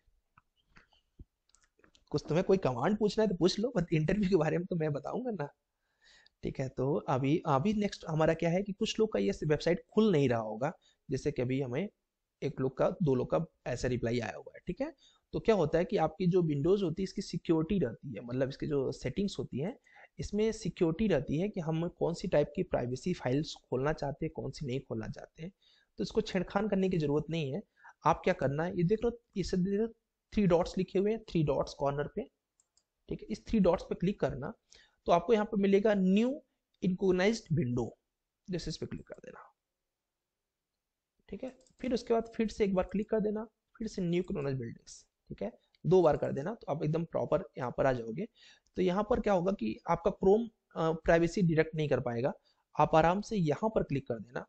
कुछ तुम्हें कोई कमांड पूछना है तो पूछ लो बट इंटरव्यू के बारे में तो मैं बताऊंगा ना ठीक है तो अभी अभी नेक्स्ट हमारा क्या है कि कुछ लोग का ये वेबसाइट खुल नहीं रहा होगा जैसे कि अभी हमें एक लोग का दो लोग का ऐसा रिप्लाई आया हुआ है ठीक है तो क्या होता है कि आपकी जो विंडोज होती है इसकी सिक्योरिटी रहती है मतलब इसकी जो सेटिंग्स होती है इसमें सिक्योरिटी रहती है कि हम कौन सी टाइप की प्राइवेसी फाइल्स खोलना चाहते हैं कौन सी नहीं खोलना चाहते हैं तो इसको छेड़खान करने की जरूरत नहीं है आप क्या करना है ये देख लो इसे देख थ्री डॉट्स लिखे हुए हैं थ्री डॉट्स कॉर्नर पे ठीक है इस थ्री डॉट्स पे क्लिक करना तो आपको यहाँ पे मिलेगा न्यू इनकोनाइज विंडो जैसे इस पर क्लिक कर देना ठीक है फिर उसके बाद फिर से एक बार क्लिक कर देना फिर से न्यू क्रोनल बिल्डिंग्स ठीक है दो बार कर देना तो आप एकदम प्रॉपर यहाँ पर आ जाओगे तो यहाँ पर क्या होगा कि आपका क्रोम प्राइवेसी डिटेक्ट नहीं कर पाएगा आप आराम से यहाँ पर क्लिक कर देना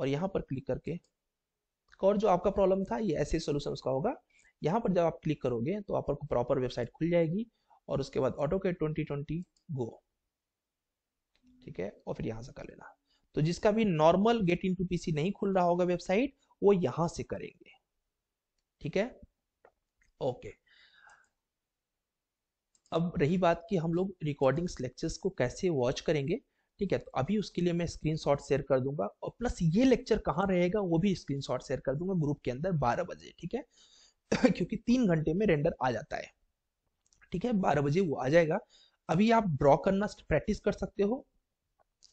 और यहाँ पर क्लिक करके और जो आपका प्रॉब्लम था ये ऐसे सोल्यूशन उसका होगा यहाँ पर जब आप क्लिक करोगे तो आपको प्रॉपर वेबसाइट खुल जाएगी और उसके बाद ऑटो के ट्वेंटी ट्वेंटी गो ठीक है और फिर यहाँ से कर लेना तो जिसका भी normal get into PC नहीं खुल रहा होगा वेबसाइट वो यहाँ से करेंगे ठीक है ओके अब रही बात कि हम लोग रिकॉर्डिंग्स लेक्चर्स को कैसे वॉच करेंगे ठीक है तो अभी उसके लिए मैं स्क्रीन शेयर कर दूंगा और प्लस ये लेक्चर कहाँ रहेगा वो भी स्क्रीन शेयर कर दूंगा ग्रुप के अंदर बारह बजे ठीक है क्योंकि तीन घंटे में रेंडर आ जाता है ठीक है बारह बजे वो आ जाएगा अभी आप ड्रॉ करना प्रैक्टिस कर सकते हो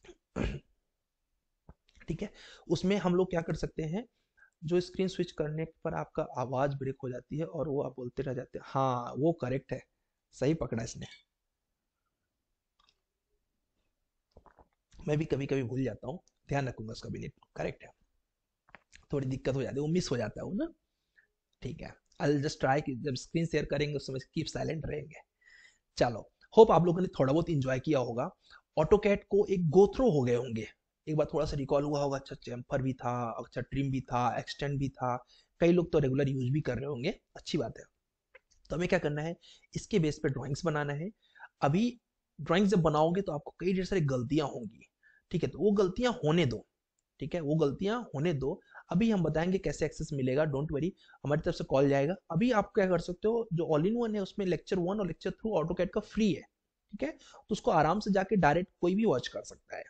ठीक है उसमें हम लोग क्या कर सकते हैं जो स्क्रीन स्विच करने पर आपका आवाज ब्रेक हो जाती है और वो आप बोलते रह जाते हैं हाँ वो करेक्ट है सही पकड़ा इसने मैं भी कभी कभी भूल जाता हूँ ध्यान रखूंगा उसका भी नहीं करेक्ट है थोड़ी दिक्कत हो जाती है वो मिस हो जाता है ना ठीक है आई जस्ट ट्राई कि जब स्क्रीन शेयर करेंगे उस समय कीप साइलेंट रहेंगे चलो होप आप लोगों ने थोड़ा बहुत इंजॉय किया होगा ऑटो कैट को एक गोथ्रो हो गए होंगे एक बार थोड़ा सा रिकॉल हुआ होगा अच्छा चैम्फर अच्छा, भी था अच्छा ट्रिम भी था एक्सटेंड भी था कई लोग तो रेगुलर यूज भी कर रहे होंगे अच्छी बात है तो हमें क्या करना है इसके बेस पे ड्राइंग्स बनाना है अभी ड्राइंग जब बनाओगे तो आपको कई ढेर सारी गलतियां होंगी ठीक है तो वो गलतियां होने दो ठीक है वो गलतियां होने दो अभी हम बताएंगे कैसे एक्सेस मिलेगा डोंट वरी हमारी तरफ से कॉल जाएगा अभी आप क्या कर सकते हो जो ऑल इन वन है उसमें लेक्चर वन और लेक्चर थ्रू ऑटो कैट का फ्री है ठीक है तो उसको आराम से जाके डायरेक्ट कोई भी वॉच कर सकता है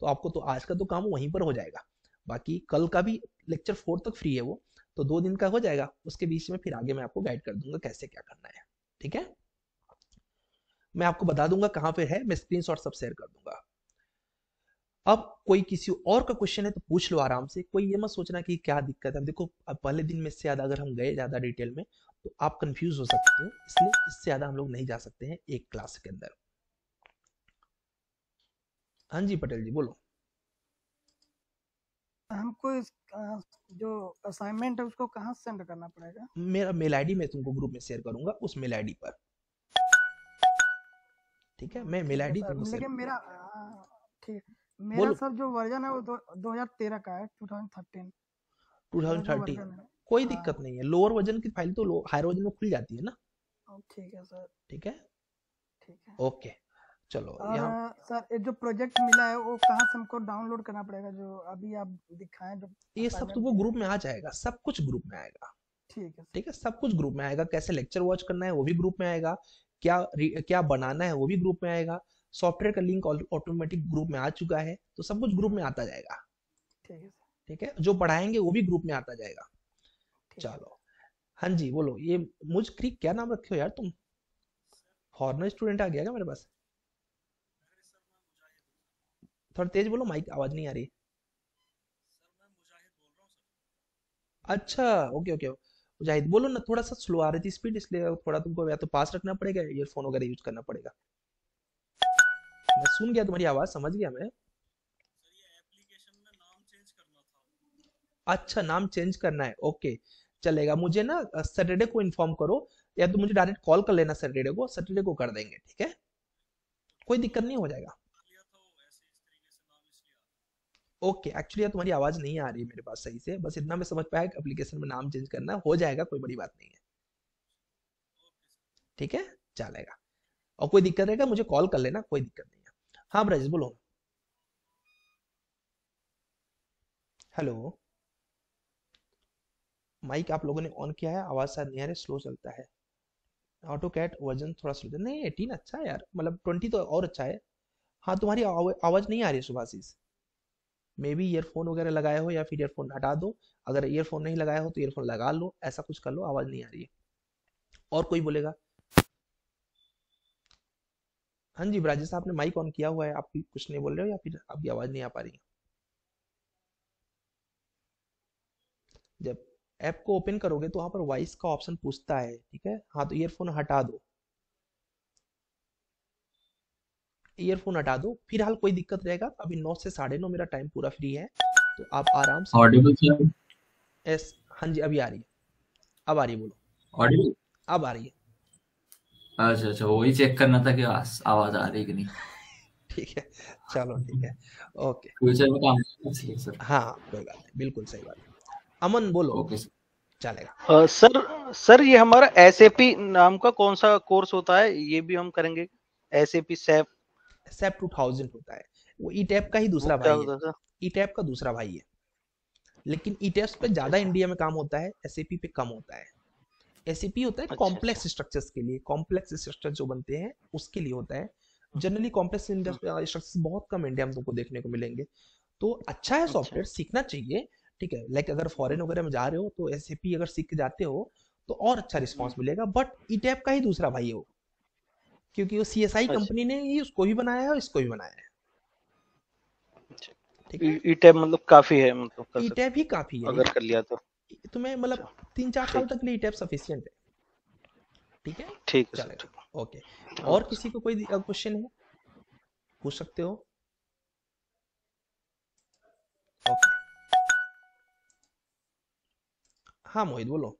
तो आपको तो आज का तो काम वहीं पर हो जाएगा बाकी कल का भी लेक्चर फोर तक फ्री है वो तो दो दिन का हो जाएगा उसके बीच में फिर आगे मैं आपको गाइड कर दूंगा कैसे क्या करना है ठीक है मैं आपको बता दूंगा कहाँ पे है मैं स्क्रीन सब शेयर कर दूंगा अब कोई किसी और का क्वेश्चन है तो पूछ लो आराम से कोई ये मत सोचना कि क्या दिक्कत है देखो अब पहले दिन में इससे ज्यादा अगर हम गए ज्यादा डिटेल में तो आप कंफ्यूज हो सकते हो इसलिए इससे ज्यादा हम लोग नहीं जा सकते हैं एक क्लास के अंदर हाँ जी पटेल जी बोलो हमको इस जो असाइनमेंट है उसको कहाँ सेंड करना पड़ेगा मेरा मेल आईडी मैं तुमको ग्रुप में शेयर करूंगा उस मेल आईडी पर ठीक है मैं मेल आईडी तो तुमको लेकिन मेरा ठीक मेरा सर जो वर्जन है वो दो हजार तेरह का है two thousand thirteen two thousand thirteen कोई दिक्कत हाँ। नहीं है लोअर वर्जन की फाइल तो हायर वर्जन में खुल जाती है ना ठीक है सर ठीक है ठीक है ओके चलो यहाँ सर ये जो प्रोजेक्ट मिला है वो कहाँ से हमको डाउनलोड करना पड़ेगा जो अभी आप दिखाएं जो ये सब तो वो ग्रुप में आ जाएगा सब कुछ ग्रुप में आएगा ठीक है ठीक है सब कुछ ग्रुप में आएगा कैसे लेक्चर वॉच करना है वो भी ग्रुप में आएगा क्या क्या बनाना है वो भी ग्रुप में आएगा सॉफ्टवेयर का लिंक ऑटोमेटिक ग्रुप में आ चुका है तो सब कुछ ग्रुप में आता जाएगा ठीक है ठीक है जो पढ़ाएंगे वो भी ग्रुप में आता जाएगा चलो हाँ जी बोलो ये मुझ क्रिक क्या नाम रखे हो यार तुम फॉरनर स्टूडेंट आ गया क्या मेरे पास थोड़ा तेज बोलो माइक आवाज नहीं आ रही अच्छा ओके ओके मुजाहिद बोलो ना थोड़ा सा स्लो आ रही थी स्पीड इसलिए थोड़ा तुमको या तो पास रखना पड़ेगा ईयरफोन वगैरह यूज करना पड़ेगा मैं सुन गया तुम्हारी आवाज समझ गया मैं अच्छा नाम चेंज करना है ओके चलेगा मुझे ना सैटरडे को इन्फॉर्म करो या तो मुझे डायरेक्ट कॉल कर लेना सैटरडे को सैटरडे को कर देंगे ठीक है कोई दिक्कत नहीं हो जाएगा ओके एक्चुअली तुम्हारी आवाज नहीं आ रही है मेरे पास सही से बस इतना मैं समझ पाया एप्लीकेशन में नाम चेंज करना हो जाएगा कोई बड़ी बात नहीं है ठीक है चलेगा और कोई दिक्कत रहेगा मुझे कॉल कर लेना कोई दिक्कत नहीं है हाँ ब्रज बोलो हेलो माइक आप लोगों ने ऑन किया है आवाज शायद नहीं आ रही स्लो चलता है ऑटो कैट वर्जन थोड़ा स्लो नहीं एटीन अच्छा है यार मतलब ट्वेंटी तो और अच्छा है हाँ तुम्हारी आवाज नहीं आ रही सुभाषिस मे बी ईयरफोन वगैरह लगाए हो या फिर ईयरफोन हटा दो अगर ईयरफोन नहीं लगाया हो तो ईयरफोन लगा लो ऐसा कुछ कर लो आवाज नहीं आ रही है और कोई बोलेगा हाँ जी ब्राजेश आपने माइक ऑन किया हुआ है आप कुछ नहीं बोल रहे हो या फिर आपकी आवाज नहीं आ पा रही है जब ऐप को ओपन करोगे तो वहां पर वॉइस का ऑप्शन पूछता है ठीक है हाँ तो ईयरफोन हटा दो ईयरफोन हटा दो फिलहाल कोई दिक्कत रहेगा अभी नौ से साढ़े नौ मेरा टाइम पूरा फ्री है तो आप आराम से ऑडिबल यस हाँ जी अभी आ रही है अब आ रही है बोलो ऑडिबल अब आ रही है अच्छा अच्छा वही चेक करना था कि आवाज आ रही है कि नहीं ठीक है चलो ठीक है ओके फ्यूचर में काम सर हाँ कोई बात नहीं बिल्कुल सही बात अमन बोलो ओके सर चलेगा सर सर ये हमारा एस नाम का कौन सा कोर्स होता है ये भी हम करेंगे एस ए पी सैप सेप टू थाउजेंड होता है वो ई e टैप का ही दूसरा भाई है ई टैप e का दूसरा भाई है लेकिन ई e टैप्स पे ज़्यादा इंडिया में काम होता है एस पे कम होता है एस होता है कॉम्प्लेक्स अच्छा, अच्छा। स्ट्रक्चर्स के लिए कॉम्प्लेक्स स्ट्रक्चर जो बनते हैं उसके लिए होता है जनरली कॉम्प्लेक्स स्ट्रक्चर्स बहुत कम इंडिया में तुमको देखने को मिलेंगे तो अच्छा है सॉफ्टवेयर अच्छा। सीखना चाहिए ठीक है लाइक अगर फॉरेन वगैरह में जा रहे हो तो एस अगर सीख जाते हो तो और अच्छा रिस्पॉन्स हम्म। मिलेगा बट ई का ही दूसरा भाई है वो क्योंकि वो सीएसआई कंपनी ने ही उसको भी बनाया है और इसको भी बनाया है ईटैब अच्छा। e- मतलब काफी है मतलब ईटैब ही काफी है अगर कर लिया तो e- तुम्हें मतलब अच्छा। तीन चार साल तक लिए ईटैब सफिशियंट है ठीक है ठीक है ओके और किसी को कोई क्वेश्चन है पूछ सकते हो हाँ मोहित बोलो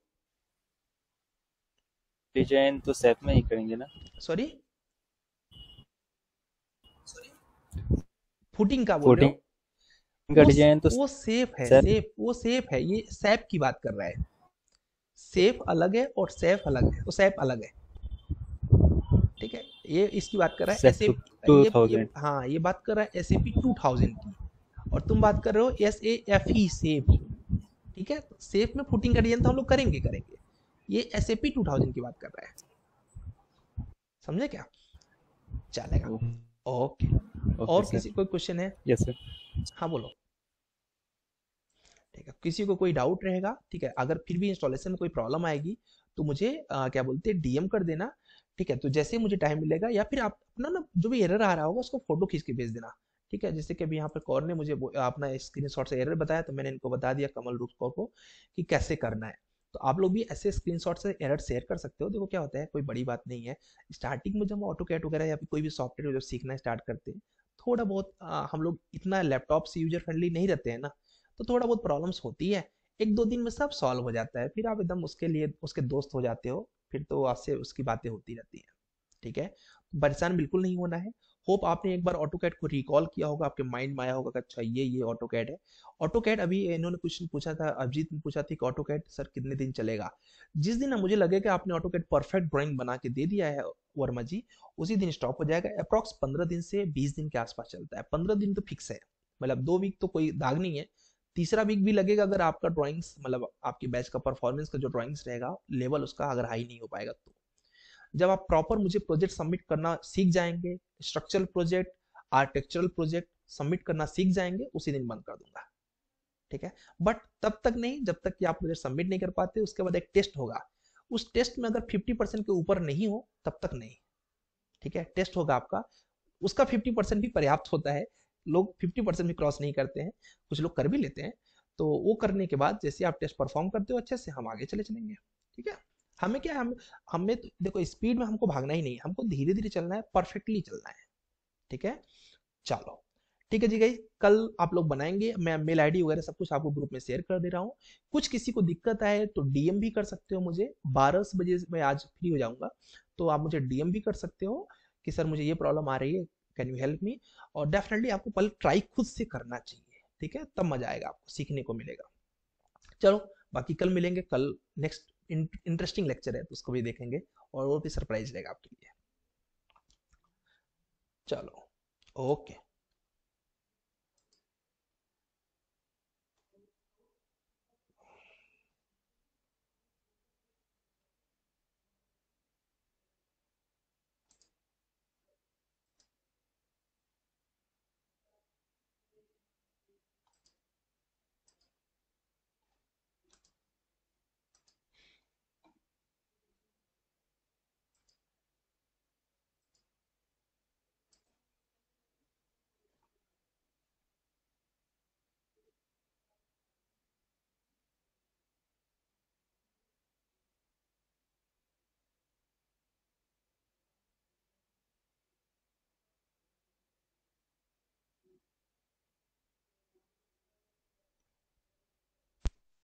डिजाइन तो सेफ में ही करेंगे ना सॉरी फुटिंग का बोल रहे डिजाइन तो वो सेफ है सर? सेफ वो सेफ है ये की बात कर रहा है सेफ अलग है और सेफ अलग है तो अलग है ठीक है ये इसकी बात कर रहा है एसएपी हाँ ये बात कर रहा है एसएपी की और तुम बात कर रहे हो S A F E safe ठीक है तो सेफ में फुटिंग का डिजाइन तो हम लोग करेंगे करेंगे ये S A P two thousand की बात कर रहा है समझे क्या चलेगा ओके okay, और sir. किसी कोई क्वेश्चन है यस yes, सर हाँ बोलो ठीक है किसी को कोई डाउट रहेगा ठीक है अगर फिर भी इंस्टॉलेशन में कोई प्रॉब्लम आएगी तो मुझे आ, क्या बोलते हैं डीएम कर देना ठीक है तो जैसे मुझे टाइम मिलेगा या फिर आप अपना ना जो भी एरर आ रहा होगा उसको फोटो खींच के भेज देना ठीक है जैसे कि अभी यहाँ पर कौर ने मुझे अपना स्क्रीन से एरर बताया तो मैंने इनको बता दिया कमल रूप को कि कैसे करना है तो आप लोग भी ऐसे स्क्रीन से एरर शेयर कर सकते हो देखो क्या होता है कोई बड़ी बात नहीं है स्टार्टिंग में जब हम ऑटो कैट वगैरह या फिर कोई भी सॉफ्टवेयर जब सीखना स्टार्ट करते हैं थोड़ा बहुत आ, हम लोग इतना लैपटॉप से यूजर फ्रेंडली नहीं रहते हैं ना तो थोड़ा बहुत प्रॉब्लम्स होती है एक दो दिन में सब सॉल्व हो जाता है फिर आप एकदम उसके लिए उसके दोस्त हो जाते हो फिर तो आपसे उसकी बातें होती रहती हैं ठीक है परेशान बिल्कुल नहीं होना है होप आपने एक बार ऑटो कैट को रिकॉल किया होगा आपके माइंड में आया होगा अच्छा ये ये ऑटो कैट है ऑटो कैट अभी इन्होंने क्वेश्चन पूछा था अभिजीत ने पूछा था कि ऑटो कैट सर कितने दिन चलेगा जिस दिन मुझे लगे कि आपने ऑटो कैट परफेक्ट ड्रॉइंग बना के दे दिया है वर्मा जी उसी दिन स्टॉप हो जाएगा अप्रॉक्स पंद्रह दिन से बीस दिन के आसपास चलता है पंद्रह दिन तो फिक्स है मतलब दो वीक तो कोई दाग नहीं है तीसरा वीक भी लगेगा अगर आपका ड्राइंग्स मतलब आपके बैच का परफॉर्मेंस का जो ड्राइंग्स रहेगा लेवल उसका अगर हाई नहीं हो पाएगा तो जब आप प्रॉपर मुझे प्रोजेक्ट सबमिट करना सीख जाएंगे structural project architectural project submit करना सीख जाएंगे उसी दिन बंद कर दूंगा ठीक है बट तब तक नहीं जब तक कि आप प्रोजेक्ट सबमिट नहीं कर पाते उसके बाद एक टेस्ट होगा उस टेस्ट में अगर 50 के ऊपर नहीं हो तब तक नहीं ठीक है टेस्ट होगा आपका उसका 50 भी पर्याप्त होता है लोग 50 भी क्रॉस नहीं करते हैं कुछ लोग कर भी लेते हैं तो वो करने के बाद जैसे आप टेस्ट परफॉर्म करते हो अच्छे से हम आगे चले चलेंगे ठीक है हमें क्या हम हमें तो देखो स्पीड में हमको भागना ही नहीं हमको धीरे धीरे चलना है परफेक्टली चलना है ठीक है चलो ठीक है जी गई कल आप लोग बनाएंगे मैं मेल आईडी वगैरह सब कुछ आपको ग्रुप में शेयर कर दे रहा हूँ कुछ किसी को दिक्कत आए तो डीएम भी कर सकते हो मुझे बारह बजे मैं आज फ्री हो जाऊंगा तो आप मुझे डीएम भी कर सकते हो कि सर मुझे ये प्रॉब्लम आ रही है कैन यू हेल्प मी और डेफिनेटली आपको पहले ट्राई खुद से करना चाहिए ठीक है तब मजा आएगा आपको सीखने को मिलेगा चलो बाकी कल मिलेंगे कल नेक्स्ट इंटरेस्टिंग लेक्चर है तो उसको भी देखेंगे और वो भी सरप्राइज रहेगा आपके लिए चलो ओके